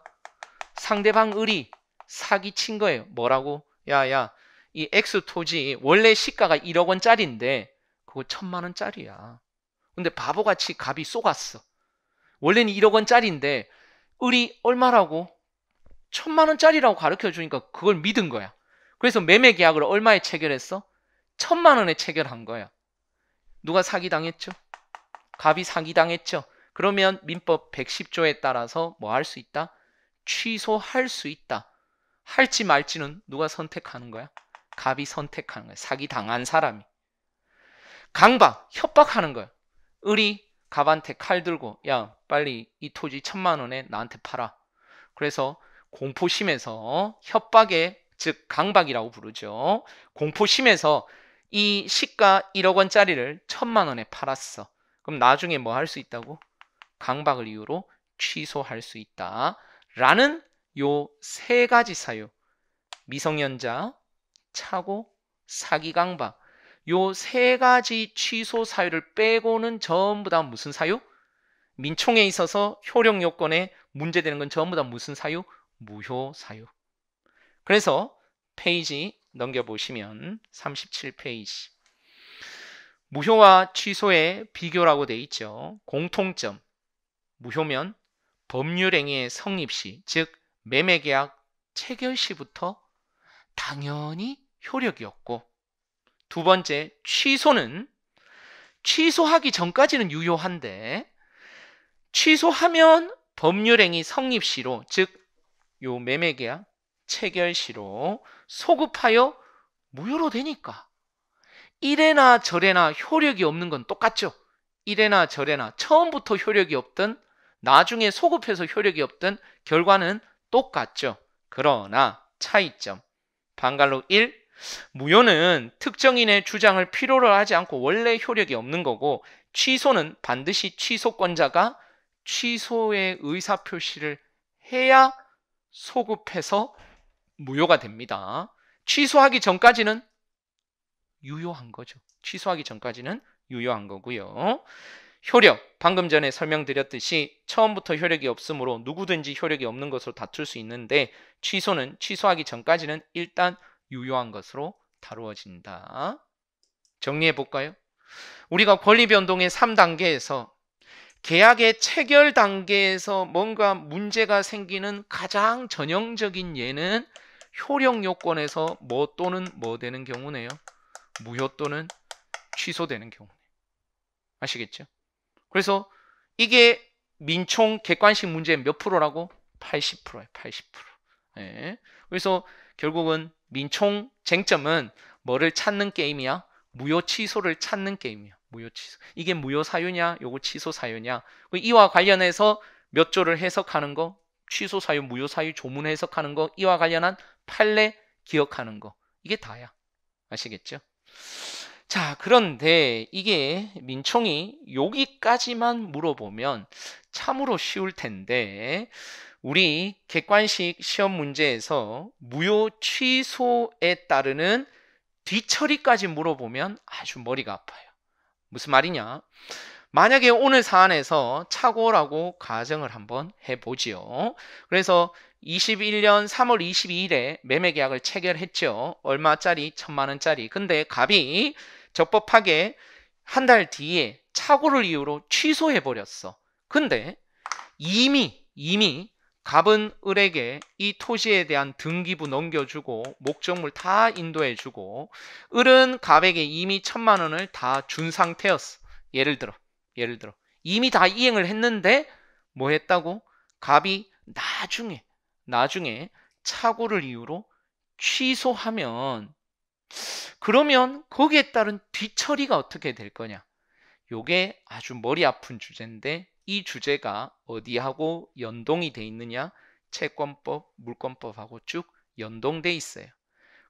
상대방 을이 사기친 거예요. 뭐라고? 야야 이 X 토지 원래 시가가 1억 원짜리인데 그거 천만 원짜리야. 근데 바보같이 갑이 쏘갔어. 원래는 1억 원짜리인데 을이 얼마라고? 천만 원짜리라고 가르쳐 주니까 그걸 믿은 거야. 그래서 매매 계약을 얼마에 체결했어? 천만 원에 체결한 거야. 누가 사기당했죠? 갑이 사기당했죠? 그러면 민법 110조에 따라서 뭐 할 수 있다? 취소할 수 있다. 할지 말지는 누가 선택하는 거야? 갑이 선택하는 거야. 사기 당한 사람이. 강박, 협박하는 거야. 을이 갑한테 칼 들고 야 빨리 이 토지 천만 원에 나한테 팔아. 그래서 공포심에서 협박에 즉 강박이라고 부르죠. 공포심에서 이 시가 1억 원짜리를 천만 원에 팔았어. 그럼 나중에 뭐 할 수 있다고? 강박을 이유로 취소할 수 있다. 라는 요 세 가지 사유 미성년자, 차고, 사기 강박 요 세 가지 취소 사유를 빼고는 전부 다 무슨 사유? 민총에 있어서 효력 요건에 문제되는 건 전부 다 무슨 사유? 무효 사유. 그래서 페이지 넘겨보시면 37페이지 무효와 취소의 비교라고 돼 있죠. 공통점 무효면 법률행위의 성립 시, 즉 매매계약 체결 시부터 당연히 효력이었고 두 번째 취소는 취소하기 전까지는 유효한데 취소하면 법률행위 성립 시로 즉 요 매매계약 체결 시로 소급하여 무효로 되니까 이래나 저래나 효력이 없는 건 똑같죠. 이래나 저래나 처음부터 효력이 없던 나중에 소급해서 효력이 없던 결과는 똑같죠. 그러나 차이점. 반갈록 1. 무효는 특정인의 주장을 필요로 하지 않고 원래 효력이 없는 거고 취소는 반드시 취소권자가 취소의 의사표시를 해야 소급해서 무효가 됩니다. 취소하기 전까지는 유효한 거죠. 취소하기 전까지는 유효한 거고요. 효력, 방금 전에 설명드렸듯이 처음부터 효력이 없으므로 누구든지 효력이 없는 것으로 다툴 수 있는데 취소는 취소하기 전까지는 일단 유효한 것으로 다루어진다. 정리해 볼까요? 우리가 권리변동의 3단계에서 계약의 체결 단계에서 뭔가 문제가 생기는 가장 전형적인 예는 효력 요건에서 뭐 또는 뭐 되는 경우네요. 무효 또는 취소되는 경우. 아시겠죠? 그래서 이게 민총 객관식 문제 몇 프로라고? 80%예요. 80%. 예. 그래서 결국은 민총 쟁점은 뭐를 찾는 게임이야? 무효 취소를 찾는 게임이야. 무효 취소. 이게 무효 사유냐? 요거 취소 사유냐? 그 이와 관련해서 몇 조를 해석하는 거? 취소 사유, 무효 사유 조문 해석하는 거, 이와 관련한 판례 기억하는 거. 이게 다야. 아시겠죠? 자, 그런데 이게 민총이 여기까지만 물어보면 참으로 쉬울 텐데 우리 객관식 시험 문제에서 무효 취소에 따르는 뒤처리까지 물어보면 아주 머리가 아파요. 무슨 말이냐? 만약에 오늘 사안에서 착오라고 가정을 한번 해보지요. 그래서 21년 3월 22일에 매매 계약을 체결했죠. 얼마짜리? 천만 원짜리. 근데 갑이 적법하게 한 달 뒤에 착오를 이유로 취소해 버렸어. 근데 이미 이미 갑은 을에게 이 토지에 대한 등기부 넘겨주고 목적물 다 인도해주고 을은 갑에게 이미 천만 원을 다 준 상태였어. 예를 들어 예를 들어 이미 다 이행을 했는데 뭐 했다고? 갑이 나중에 나중에 착오를 이유로 취소하면 그러면 거기에 따른 뒤처리가 어떻게 될 거냐? 요게 아주 머리 아픈 주제인데 이 주제가 어디하고 연동이 돼 있느냐? 채권법, 물권법하고 쭉 연동돼 있어요.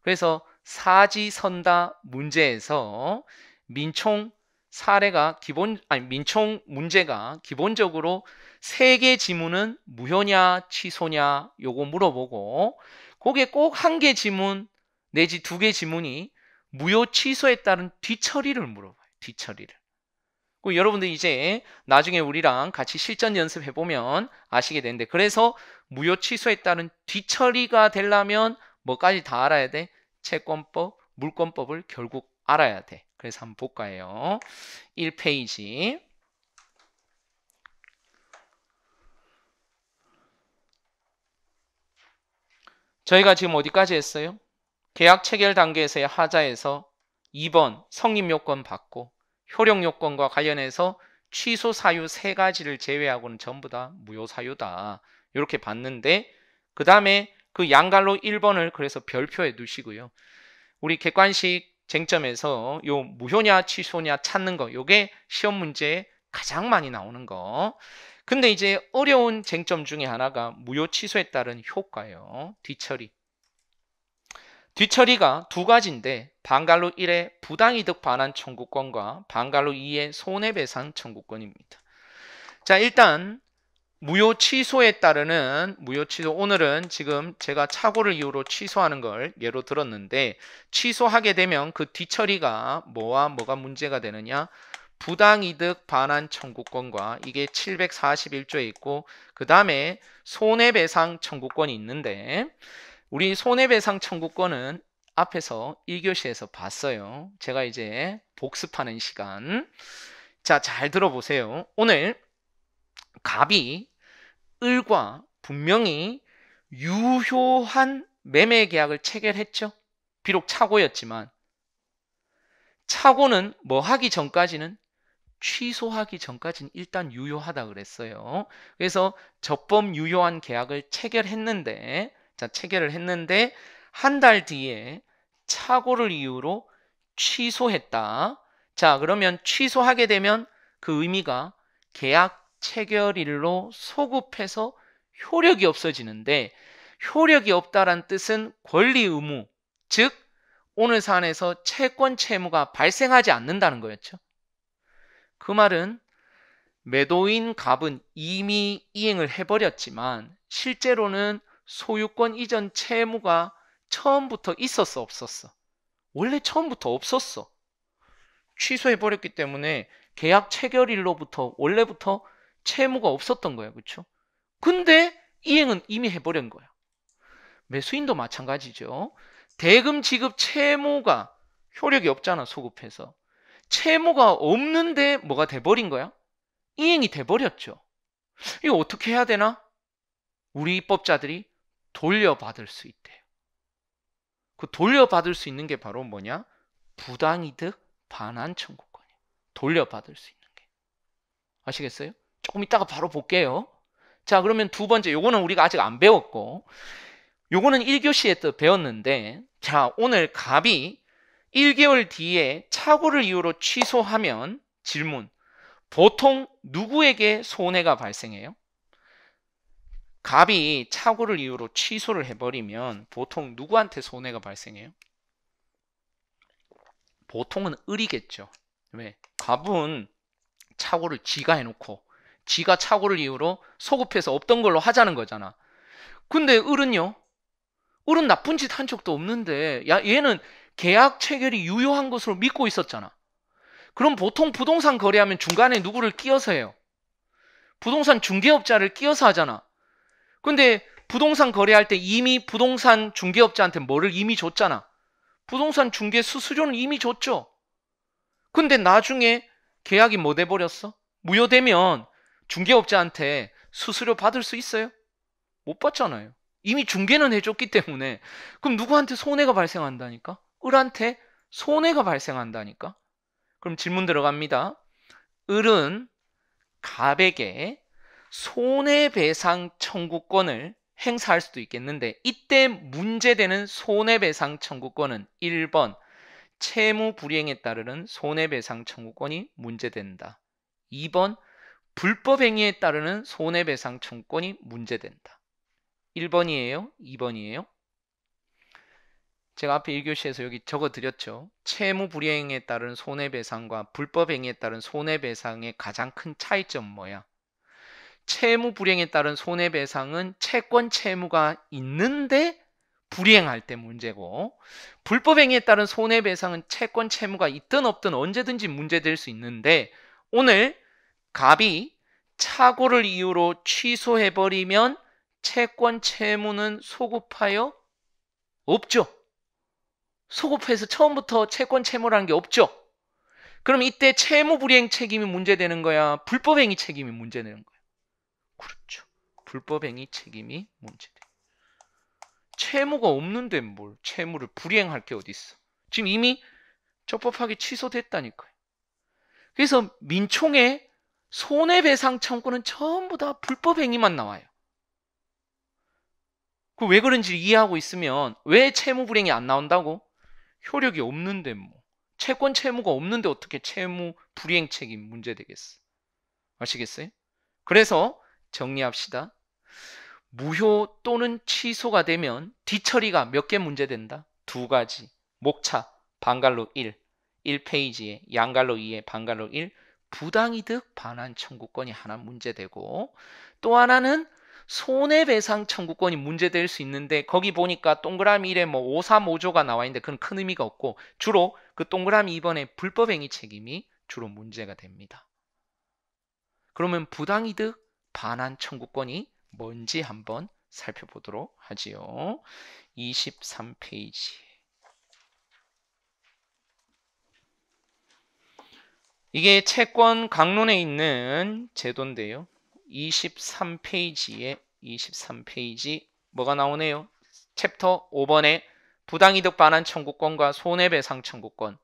그래서 사지선다 문제에서 민총 사례가 기본 아니 민총 문제가 기본적으로 세 개 지문은 무효냐 취소냐 요거 물어보고 거기에 꼭 한 개 지문 내지 두 개 지문이 무효 취소에 따른 뒤처리를 물어봐요. 뒤처리를. 그 여러분들 이제 나중에 우리랑 같이 실전 연습해 보면 아시게 되는데 그래서 무효 취소에 따른 뒤처리가 되려면 뭐까지 다 알아야 돼? 채권법, 물권법을 결국 알아야 돼. 그래서 한번 볼까요? 1페이지 저희가 지금 어디까지 했어요? 계약 체결 단계에서의 하자에서 2번 성립 요건 받고 효력 요건과 관련해서 취소 사유 세 가지를 제외하고는 전부 다 무효 사유다. 이렇게 봤는데 그 다음에 그 양갈로 1번을 그래서 별표해 두시고요. 우리 객관식 쟁점에서 요 무효냐 취소냐 찾는 거 요게 시험 문제에 가장 많이 나오는 거. 근데 이제 어려운 쟁점 중에 하나가 무효 취소에 따른 효과예요. 뒤처리. 뒤처리가 두 가지인데 반갈로 1의 부당이득 반환 청구권과 반갈로 2의 손해배상 청구권입니다. 자 일단 무효 취소에 따르는 무효 취소 오늘은 지금 제가 착오를 이유로 취소하는 걸 예로 들었는데 취소하게 되면 그 뒤처리가 뭐와 뭐가 문제가 되느냐 부당이득 반환 청구권과 이게 741조에 있고 그 다음에 손해배상 청구권이 있는데 우리 손해배상 청구권은 앞에서 1교시에서 봤어요. 제가 이제 복습하는 시간. 자, 잘 들어보세요. 오늘 갑이 을과 분명히 유효한 매매 계약을 체결했죠. 비록 착오였지만 착오는 뭐 하기 전까지는 취소하기 전까지는 일단 유효하다 그랬어요. 그래서 적법 유효한 계약을 체결했는데 자, 체결을 했는데 한 달 뒤에 착오를 이유로 취소했다. 자, 그러면 취소하게 되면 그 의미가 계약 체결일로 소급해서 효력이 없어지는데 효력이 없다란 뜻은 권리 의무, 즉 오늘 사안에서 채권 채무가 발생하지 않는다는 거였죠. 그 말은 매도인 갑은 이미 이행을 해버렸지만 실제로는 소유권 이전 채무가 처음부터 있었어 없었어? 원래 처음부터 없었어. 취소해버렸기 때문에 계약 체결일로부터 원래부터 채무가 없었던 거야. 그쵸 근데 이행은 이미 해버린 거야. 매수인도 마찬가지죠. 대금 지급 채무가 효력이 없잖아 소급해서. 채무가 없는데 뭐가 돼버린 거야? 이행이 돼버렸죠. 이거 어떻게 해야 되나? 우리 입법자들이 돌려받을 수 있대요. 그 돌려받을 수 있는 게 바로 뭐냐? 부당이득 반환 청구권이에요. 돌려받을 수 있는 게. 아시겠어요? 조금 이따가 바로 볼게요. 자, 그러면 두 번째, 요거는 우리가 아직 안 배웠고, 요거는 1교시에 또 배웠는데, 자, 오늘 갑이 1개월 뒤에 착오를 이유로 취소하면 질문. 보통 누구에게 손해가 발생해요? 갑이 착오를 이유로 취소를 해버리면 보통 누구한테 손해가 발생해요? 보통은 을이겠죠. 왜? 갑은 착오를 지가 해놓고 지가 착오를 이유로 소급해서 없던 걸로 하자는 거잖아. 근데 을은요? 을은 나쁜 짓 한 적도 없는데 야 얘는 계약 체결이 유효한 것으로 믿고 있었잖아. 그럼 보통 부동산 거래하면 중간에 누구를 끼어서 해요? 부동산 중개업자를 끼어서 하잖아. 근데 부동산 거래할 때 이미 부동산 중개업자한테 뭐를 이미 줬잖아. 부동산 중개 수수료는 이미 줬죠. 근데 나중에 계약이 뭐돼버렸어 무효되면 중개업자한테 수수료 받을 수 있어요? 못 받잖아요. 이미 중개는 해줬기 때문에. 그럼 누구한테 손해가 발생한다니까? 을한테 손해가 발생한다니까? 그럼 질문 들어갑니다. 을은 갑에게 손해배상 청구권을 행사할 수도 있겠는데 이때 문제되는 손해배상 청구권은 1번 채무 불이행에 따르는 손해배상 청구권이 문제된다. 2번 불법 행위에 따르는 손해배상 청구권이 문제된다. 1번이에요? 2번이에요? 제가 앞에 1교시에서 여기 적어드렸죠. 채무 불이행에 따른 손해배상과 불법 행위에 따른 손해배상의 가장 큰 차이점 뭐야? 채무 불행에 따른 손해배상은 채권 채무가 있는데 불이행할 때 문제고 불법 행위에 따른 손해배상은 채권 채무가 있든 없든 언제든지 문제될 수 있는데 오늘 갑이 착오를 이유로 취소해버리면 채권 채무는 소급하여 없죠. 소급해서 처음부터 채권 채무라는 게 없죠. 그럼 이때 채무 불이행 책임이 문제되는 거야? 불법 행위 책임이 문제되는 거야? 그렇죠. 불법행위 책임이 문제돼. 채무가 없는데 뭘 채무를 불이행할 게 어디 있어? 지금 이미 적법하게 취소됐다니까요. 그래서 민총의 손해배상 청구는 전부 다 불법행위만 나와요. 그 왜 그런지 이해하고 있으면 왜 채무불행이 안 나온다고? 효력이 없는데 뭐 채권 채무가 없는데 어떻게 채무 불이행 책임 문제 되겠어? 아시겠어요? 그래서 정리합시다. 무효 또는 취소가 되면 뒤처리가 몇 개 문제된다? 두 가지. 목차, 반갈로 1, 1페이지에 양갈로 2에 반갈로 1, 부당이득 반환 청구권이 하나 문제되고 또 하나는 손해배상 청구권이 문제될 수 있는데 거기 보니까 동그라미 1에 뭐 5, 3, 5조가 나와 있는데 그건 큰 의미가 없고 주로 그 동그라미 2번의 불법행위 책임이 주로 문제가 됩니다. 그러면 부당이득 반환 청구권이 뭔지 한번 살펴보도록 하지요. 23페이지 이게 채권 강론에 있는 제도인데요. 23페이지에 23페이지 뭐가 나오네요? 챕터 5번에 부당이득 반환 청구권과 손해배상 청구권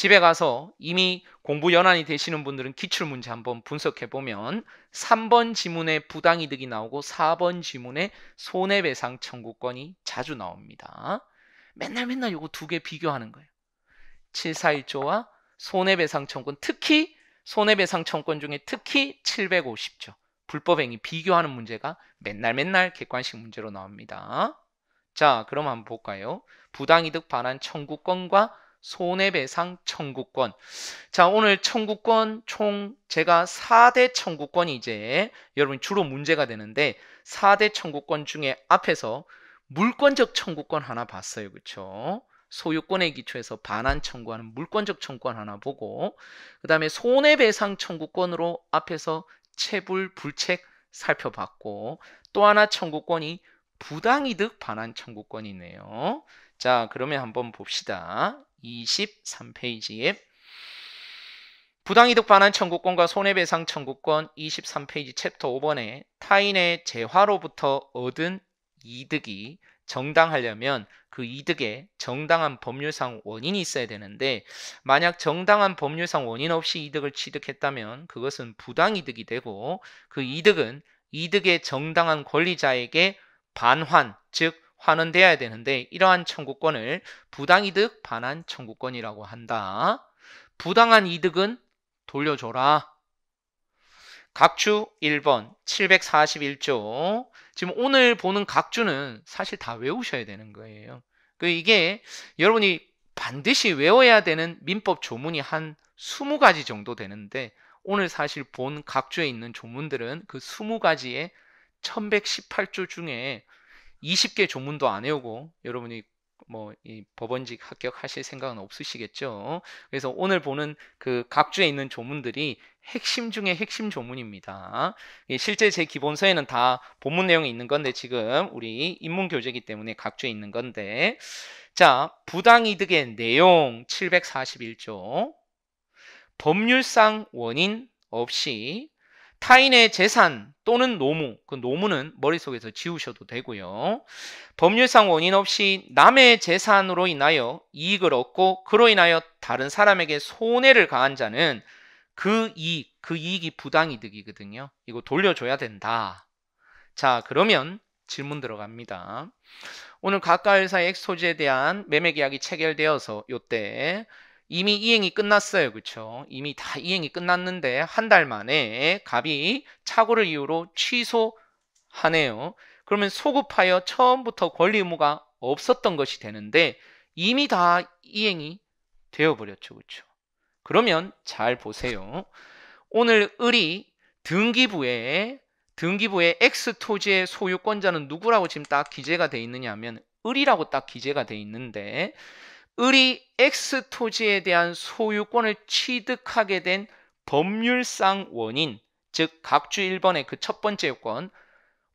집에 가서 이미 공부 연한이 되시는 분들은 기출문제 한번 분석해 보면 3번 지문에 부당이득이 나오고 4번 지문에 손해배상 청구권이 자주 나옵니다. 맨날 맨날 이거 두 개 비교하는 거예요. 741조와 손해배상 청구권 특히 손해배상 청구권 중에 특히 750조 불법행위 비교하는 문제가 맨날 맨날 객관식 문제로 나옵니다. 자 그럼 한번 볼까요? 부당이득 반환 청구권과 손해배상 청구권. 자, 오늘 청구권 총 제가 4대 청구권이 이제 여러분 주로 문제가 되는데 4대 청구권 중에 앞에서 물권적 청구권 하나 봤어요. 그쵸 소유권의 기초에서 반환 청구하는 물권적 청구권 하나 보고 그다음에 손해배상 청구권으로 앞에서 채불 불책 살펴봤고 또 하나 청구권이 부당이득 반환 청구권이네요. 자, 그러면 한번 봅시다. 23페이지에 부당이득 반환 청구권과 손해배상 청구권 23페이지 챕터 5번에 타인의 재화로부터 얻은 이득이 정당하려면 그 이득에 정당한 법률상 원인이 있어야 되는데 만약 정당한 법률상 원인 없이 이득을 취득했다면 그것은 부당이득이 되고 그 이득은 이득의 정당한 권리자에게 반환 즉 환원돼야 되는데 이러한 청구권을 부당이득 반환 청구권이라고 한다. 부당한 이득은 돌려줘라. 각주 1번 741조 지금 오늘 보는 각주는 사실 다 외우셔야 되는 거예요. 그 이게 여러분이 반드시 외워야 되는 민법 조문이 한 20가지 정도 되는데 오늘 사실 본 각주에 있는 조문들은 그2 0가지의 1118조 중에 20개 조문도 안해오고 여러분이 뭐 이 법원직 합격하실 생각은 없으시겠죠. 그래서 오늘 보는 그 각주에 있는 조문들이 핵심 중에 핵심 조문입니다. 예, 실제 제 기본서에는 다 본문 내용이 있는 건데 지금 우리 인문 교재이기 때문에 각주에 있는 건데 자, 부당이득의 내용 741조 법률상 원인 없이 타인의 재산 또는 노무, 그 노무는 머릿속에서 지우셔도 되고요. 법률상 원인 없이 남의 재산으로 인하여 이익을 얻고 그로 인하여 다른 사람에게 손해를 가한 자는 그 이익, 그 이익이 부당이득이거든요. 이거 돌려줘야 된다. 자, 그러면 질문 들어갑니다. 오늘 가까이 사의 엑소지에 대한 매매 계약이 체결되어서 요때 이미 이행이 끝났어요. 그렇죠? 이미 다 이행이 끝났는데 한 달 만에 갑이 착오를 이유로 취소하네요. 그러면 소급하여 처음부터 권리 의무가 없었던 것이 되는데 이미 다 이행이 되어버렸죠. 그렇죠? 그러면 잘 보세요. 오늘 을이 등기부에 등기부에 X 토지의 소유권자는 누구라고 지금 딱 기재가 돼 있느냐 하면 을이라고 딱 기재가 돼 있는데 을이 X 토지에 대한 소유권을 취득하게 된 법률상 원인, 즉 각주 1번의 그 첫 번째 요건,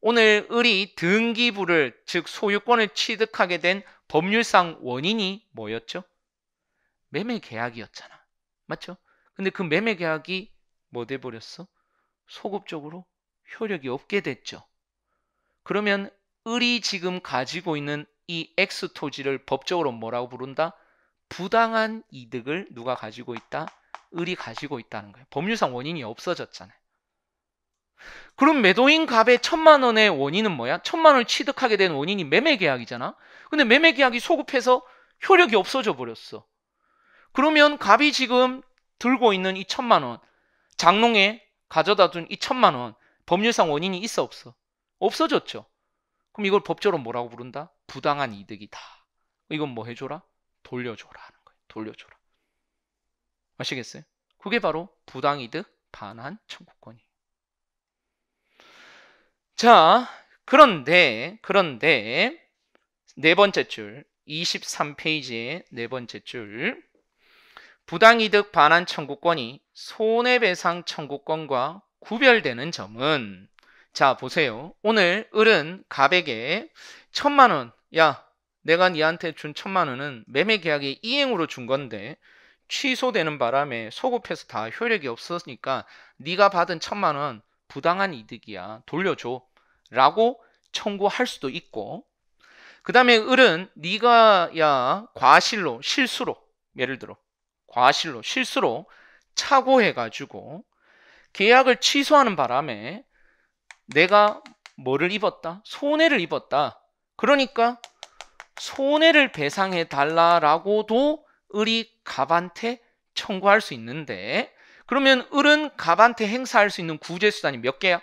오늘 을이 등기부를, 즉 소유권을 취득하게 된 법률상 원인이 뭐였죠? 매매 계약이었잖아. 맞죠? 근데 그 매매 계약이 뭐 돼버렸어? 소급적으로 효력이 없게 됐죠. 그러면 을이 지금 가지고 있는 이 엑스토지를 법적으로 뭐라고 부른다? 부당한 이득을 누가 가지고 있다? 을이 가지고 있다는 거예요. 법률상 원인이 없어졌잖아요. 그럼 매도인 갑의 천만 원의 원인은 뭐야? 천만 원을 취득하게 된 원인이 매매 계약이잖아. 근데 매매 계약이 소급해서 효력이 없어져 버렸어. 그러면 갑이 지금 들고 있는 이 천만 원, 장롱에 가져다 둔 이 천만 원, 법률상 원인이 있어 없어? 없어졌죠. 그럼 이걸 법적으로 뭐라고 부른다? 부당한 이득이다. 이건 뭐 해줘라? 돌려줘라 하는 거예요. 돌려줘라. 아시겠어요? 그게 바로 부당이득 반환 청구권이에요. 자, 그런데, 그런데, 네 번째 줄, 23페이지의 네 번째 줄, 부당이득 반환 청구권이 손해배상 청구권과 구별되는 점은 자 보세요. 오늘 을은 갑에게 천만 원. 야 내가 니한테 준 천만 원은 매매 계약의 이행으로 준 건데 취소되는 바람에 소급해서 다 효력이 없었으니까 네가 받은 천만 원 부당한 이득이야 돌려줘 라고 청구할 수도 있고 그 다음에 을은 네가 야 과실로 실수로 예를 들어 과실로 실수로 착오해 가지고 계약을 취소하는 바람에 내가 뭐를 입었다? 손해를 입었다. 그러니까 손해를 배상해 달라라고도 을이 갑한테 청구할 수 있는데 그러면 을은 갑한테 행사할 수 있는 구제 수단이 몇 개야?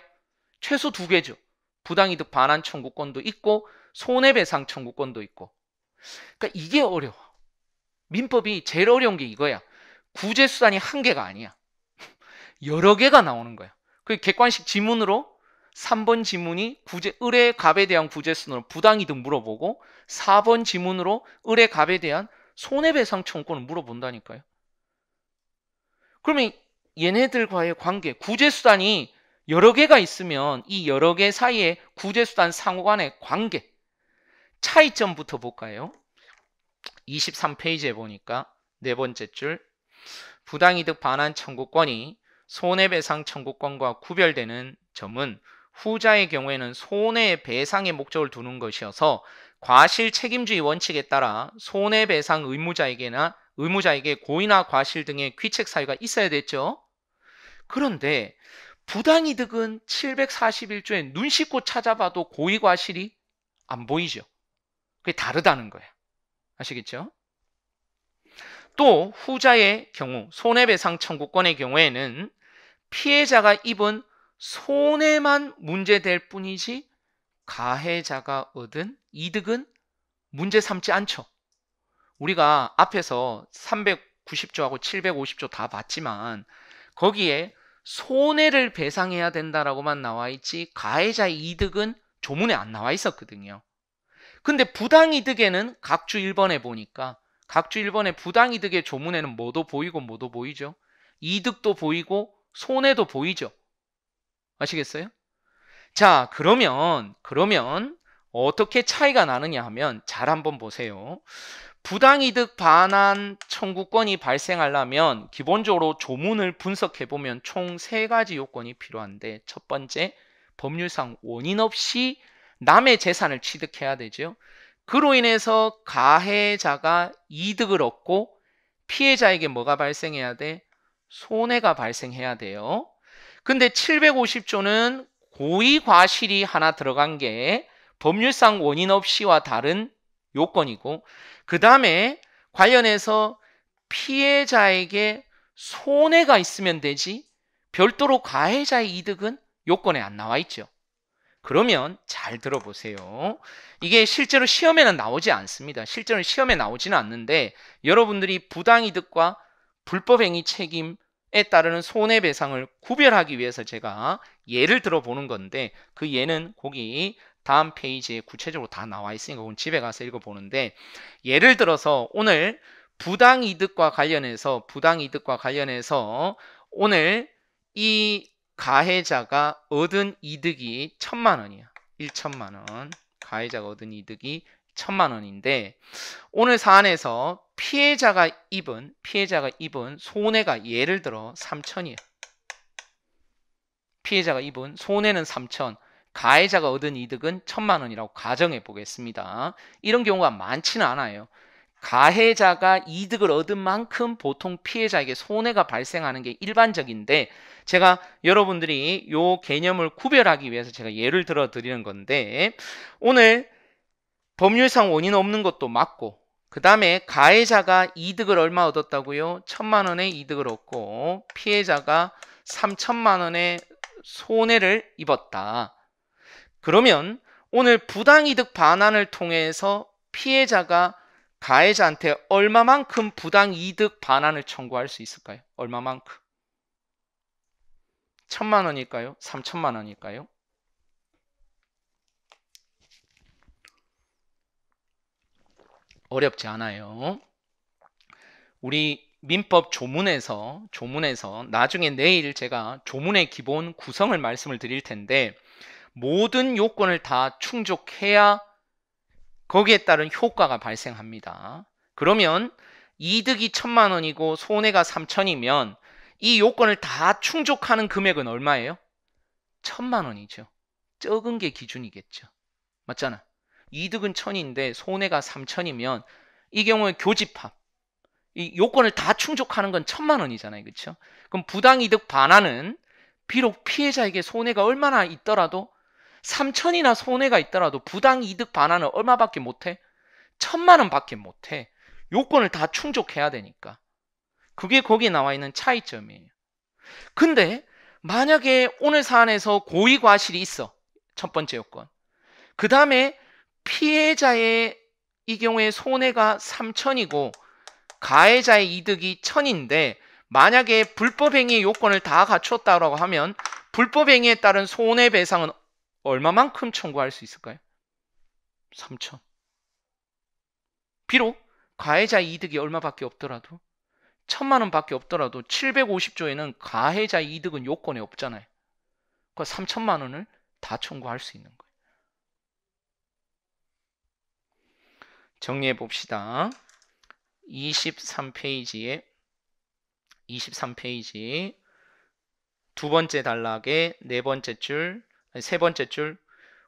최소 두 개죠. 부당이득 반환 청구권도 있고 손해배상 청구권도 있고. 그러니까 이게 어려워. 민법이 제일 어려운 게 이거야. 구제 수단이 한 개가 아니야. *laughs* 여러 개가 나오는 거야. 그 객관식 지문으로 3번 지문이 구제, 을의 갑에 대한 구제수로 부당이득 물어보고 4번 지문으로 을의 갑에 대한 손해배상 청구권을 물어본다니까요. 그러면 얘네들과의 관계, 구제수단이 여러 개가 있으면 이 여러 개 사이에 구제수단 상호 간의 관계, 차이점부터 볼까요? 23페이지에 보니까 네 번째 줄 부당이득 반환 청구권이 손해배상 청구권과 구별되는 점은 후자의 경우에는 손해배상의 목적을 두는 것이어서 과실 책임주의 원칙에 따라 손해배상 의무자에게나 의무자에게 고의나 과실 등의 귀책 사유가 있어야 됐죠. 그런데 부당이득은 741조에 눈 씻고 찾아봐도 고의 과실이 안 보이죠. 그게 다르다는 거예요. 아시겠죠? 또 후자의 경우 손해배상 청구권의 경우에는 피해자가 입은 손해만 문제될 뿐이지 가해자가 얻은 이득은 문제 삼지 않죠. 우리가 앞에서 390조하고 750조 다 봤지만 거기에 손해를 배상해야 된다라고만 나와 있지 가해자의 이득은 조문에 안 나와 있었거든요. 근데 부당이득에는 각주 1번에 보니까 각주 1번에 부당이득의 조문에는 뭐도 보이고 뭐도 보이죠. 이득도 보이고 손해도 보이죠. 아시겠어요? 자, 그러면 그러면 어떻게 차이가 나느냐 하면 잘 한번 보세요. 부당이득 반환 청구권이 발생하려면 기본적으로 조문을 분석해보면 총 세가지 요건이 필요한데 첫 번째, 법률상 원인 없이 남의 재산을 취득해야 되죠. 그로 인해서 가해자가 이득을 얻고 피해자에게 뭐가 발생해야 돼? 손해가 발생해야 돼요. 근데 750조는 고의 과실이 하나 들어간 게 법률상 원인 없이와 다른 요건이고 그 다음에 관련해서 피해자에게 손해가 있으면 되지 별도로 가해자의 이득은 요건에 안 나와 있죠. 그러면 잘 들어보세요. 이게 실제로 시험에는 나오지 않습니다. 실제로 시험에 나오지는 않는데 여러분들이 부당이득과 불법행위 책임 에 따르는 손해배상을 구별하기 위해서 제가 예를 들어보는 건데 그 예는 거기 다음 페이지에 구체적으로 다 나와 있으니까 그건 집에 가서 읽어보는데 예를 들어서 오늘 부당이득과 관련해서 부당이득과 관련해서 오늘 이 가해자가 얻은 이득이 천만 원이야. 1천만 원. 가해자가 얻은 이득이 천만 원인데 오늘 사안에서 피해자가 입은 피해자가 입은 손해가 예를 들어 3천이에요. 피해자가 입은 손해는 3천, 가해자가 얻은 이득은 천만 원이라고 가정해 보겠습니다. 이런 경우가 많지는 않아요. 가해자가 이득을 얻은 만큼 보통 피해자에게 손해가 발생하는 게 일반적인데 제가 여러분들이 이 개념을 구별하기 위해서 제가 예를 들어 드리는 건데 오늘 법률상 원인 없는 것도 맞고 그 다음에 가해자가 이득을 얼마 얻었다고요? 천만 원의 이득을 얻고 피해자가 3천만 원의 손해를 입었다. 그러면 오늘 부당이득 반환을 통해서 피해자가 가해자한테 얼마만큼 부당이득 반환을 청구할 수 있을까요? 얼마만큼? 천만 원일까요? 삼천만 원일까요? 어렵지 않아요. 우리 민법 조문에서 조문에서 나중에 내일 제가 조문의 기본 구성을 말씀을 드릴 텐데 모든 요건을 다 충족해야 거기에 따른 효과가 발생합니다. 그러면 이득이 천만 원이고 손해가 삼천이면 이 요건을 다 충족하는 금액은 얼마예요? 천만 원이죠. 적은 게 기준이겠죠. 맞잖아. 이득은 천인데 손해가 삼천이면 이 경우에 교집합 이 요건을 다 충족하는 건 천만 원이잖아요. 그렇죠? 그럼 부당이득 반환은 비록 피해자에게 손해가 얼마나 있더라도 삼천이나 손해가 있더라도 부당이득 반환은 얼마밖에 못해? 천만 원밖에 못해. 요건을 다 충족해야 되니까. 그게 거기에 나와 있는 차이점이에요. 근데 만약에 오늘 사안에서 고의과실이 있어. 첫 번째 요건. 그 다음에 피해자의 이 경우에 손해가 3천이고 가해자의 이득이 천인데 만약에 불법행위의 요건을 다 갖췄다라고 하면 불법행위에 따른 손해배상은 얼마만큼 청구할 수 있을까요? 3천. 비록 가해자 이득이 얼마밖에 없더라도 천만 원밖에 없더라도 750조에는 가해자 이득은 요건에 없잖아요. 그 3천만 원을 다 청구할 수 있는 거예요. 정리해 봅시다. 23페이지에 23페이지 두 번째 단락의 네 번째 줄, 세 번째 줄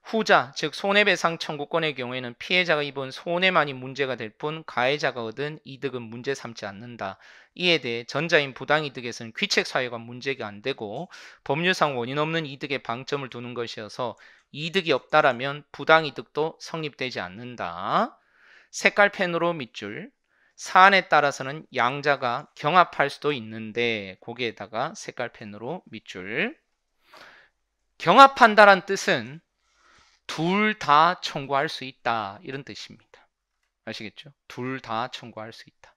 후자 즉 손해배상 청구권의 경우에는 피해자가 입은 손해만이 문제가 될 뿐 가해자가 얻은 이득은 문제 삼지 않는다. 이에 대해 전자인 부당이득에서는 귀책 사유가 문제가 안 되고 법률상 원인 없는 이득에 방점을 두는 것이어서 이득이 없다라면 부당이득도 성립되지 않는다. 색깔 펜으로 밑줄, 사안에 따라서는 양자가 경합할 수도 있는데 거기에다가 색깔 펜으로 밑줄 경합한다란 뜻은 둘 다 청구할 수 있다 이런 뜻입니다. 아시겠죠? 둘 다 청구할 수 있다.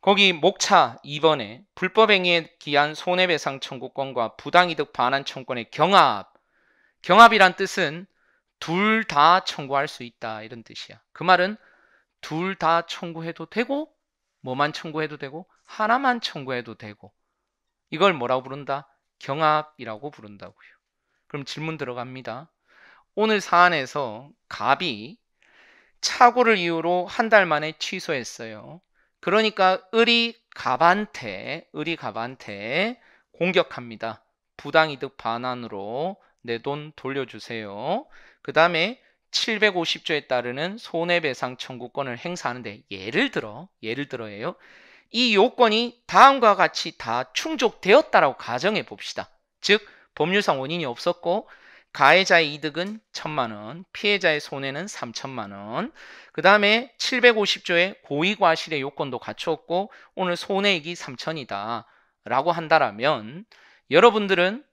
거기 목차 2번에 불법행위에 기한 손해배상 청구권과 부당이득 반환 청구권의 경합 경합이란 뜻은 둘다 청구할 수 있다 이런 뜻이야. 그 말은 둘 다 청구해도 되고 뭐만 청구해도 되고 하나만 청구해도 되고 이걸 뭐라고 부른다? 경합이라고 부른다고요. 그럼 질문 들어갑니다. 오늘 사안에서 갑이 착오를 이유로 한 달 만에 취소했어요. 그러니까 을이 갑한테 을이 갑한테 공격합니다. 부당이득 반환으로 내 돈 돌려주세요. 그 다음에 750조에 따르는 손해배상 청구권을 행사하는데 예를 들어 예를 들어예요. 이 요건이 다음과 같이 다 충족되었다라고 가정해 봅시다. 즉 법률상 원인이 없었고 가해자의 이득은 천만 원, 피해자의 손해는 삼천만 원. 그 다음에 750조의 고의과실의 요건도 갖추었고 오늘 손해액이 삼천이다라고 한다라면 여러분들은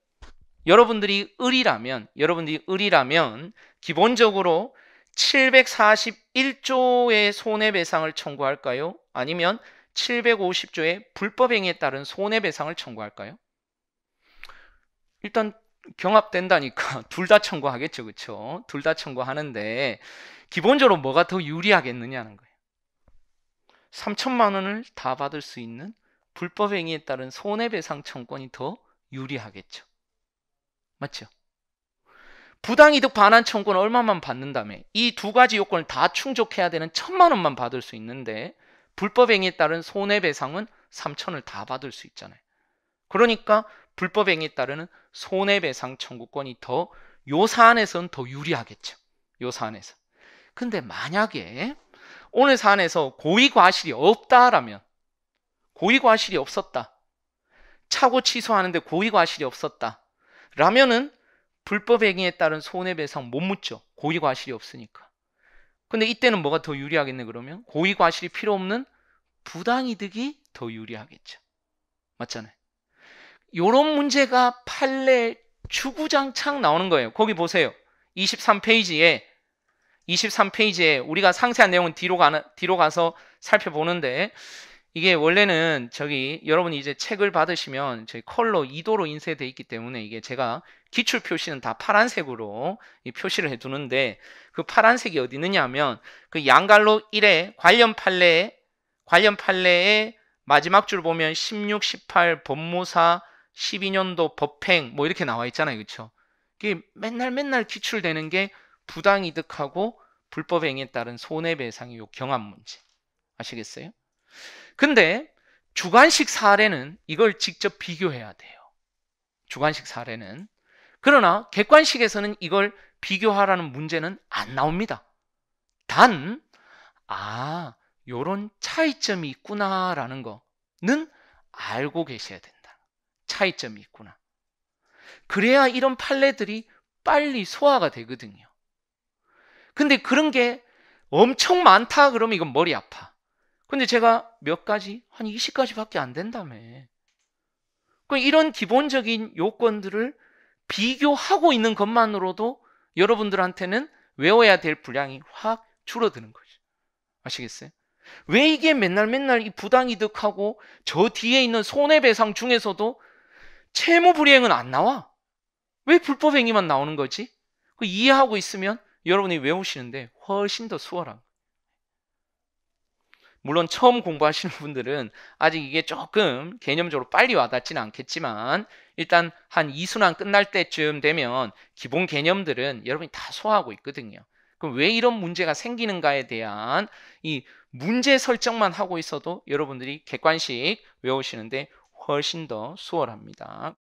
여러분들이 을이라면 여러분들이 을이라면 기본적으로 741조의 손해배상을 청구할까요? 아니면 750조의 불법행위에 따른 손해배상을 청구할까요? 일단 경합된다니까 *laughs* 둘 다 청구하겠죠, 그렇죠? 둘 다 청구하는데 기본적으로 뭐가 더 유리하겠느냐는 거예요. 3천만 원을 다 받을 수 있는 불법행위에 따른 손해배상 청구권이 더 유리하겠죠. 맞죠? 부당이득 반환 청구는 얼마만 받는다며 이두 가지 요건을 다 충족해야 되는 천만 원만 받을 수 있는데 불법행위에 따른 손해배상은 삼천을다 받을 수 있잖아요. 그러니까 불법행위에 따르는 손해배상 청구권이 더 요 사안에서는 더 유리하겠죠. 요 사안에서. 근데 만약에 오늘 사안에서 고의과실이 없다라면 고의과실이 없었다. 차고 취소하는데 고의과실이 없었다. 라면은 불법 행위에 따른 손해배상 못 묻죠. 고의과실이 없으니까. 근데 이때는 뭐가 더 유리하겠네 그러면 고의과실이 필요 없는 부당이득이 더 유리하겠죠. 맞잖아요. 요런 문제가 판례 주구장창 나오는 거예요. 거기 보세요. 23페이지에 23페이지에 우리가 상세한 내용은 뒤로 가 뒤로 가서 살펴보는데 이게 원래는 저기 여러분이 이제 책을 받으시면 저희 컬러 2도로 인쇄돼 있기 때문에 이게 제가 기출 표시는 다 파란색으로 이 표시를 해두는데 그 파란색이 어디 있느냐 하면 그 양갈로 1에 관련 판례 관련 판례의 마지막 줄 보면 16, 18 법무사 12년도 법행 뭐 이렇게 나와 있잖아요. 그렇죠? 이게 맨날 맨날 기출되는 게 부당이득하고 불법 행위에 따른 손해배상이요 경합 문제 아시겠어요? 근데 주관식 사례는 이걸 직접 비교해야 돼요. 주관식 사례는. 그러나 객관식에서는 이걸 비교하라는 문제는 안 나옵니다. 단, 아, 요런 차이점이 있구나라는 거는 알고 계셔야 된다. 차이점이 있구나. 그래야 이런 판례들이 빨리 소화가 되거든요. 근데 그런 게 엄청 많다 그러면 이건 머리 아파. 근데 제가 몇 가지? 한 20가지밖에 안 된다며. 그 이런 기본적인 요건들을 비교하고 있는 것만으로도 여러분들한테는 외워야 될 분량이 확 줄어드는 거죠. 아시겠어요? 왜 이게 맨날 맨날 이 부당이득하고 저 뒤에 있는 손해배상 중에서도 채무불이행은 안 나와? 왜 불법행위만 나오는 거지? 그 이해하고 있으면 여러분이 외우시는데 훨씬 더 수월한 거예요. 물론 처음 공부하시는 분들은 아직 이게 조금 개념적으로 빨리 와닿지는 않겠지만 일단 한 2순환 끝날 때쯤 되면 기본 개념들은 여러분이 다 소화하고 있거든요. 그럼 왜 이런 문제가 생기는가에 대한 이 문제 설정만 하고 있어도 여러분들이 객관식 외우시는데 훨씬 더 수월합니다.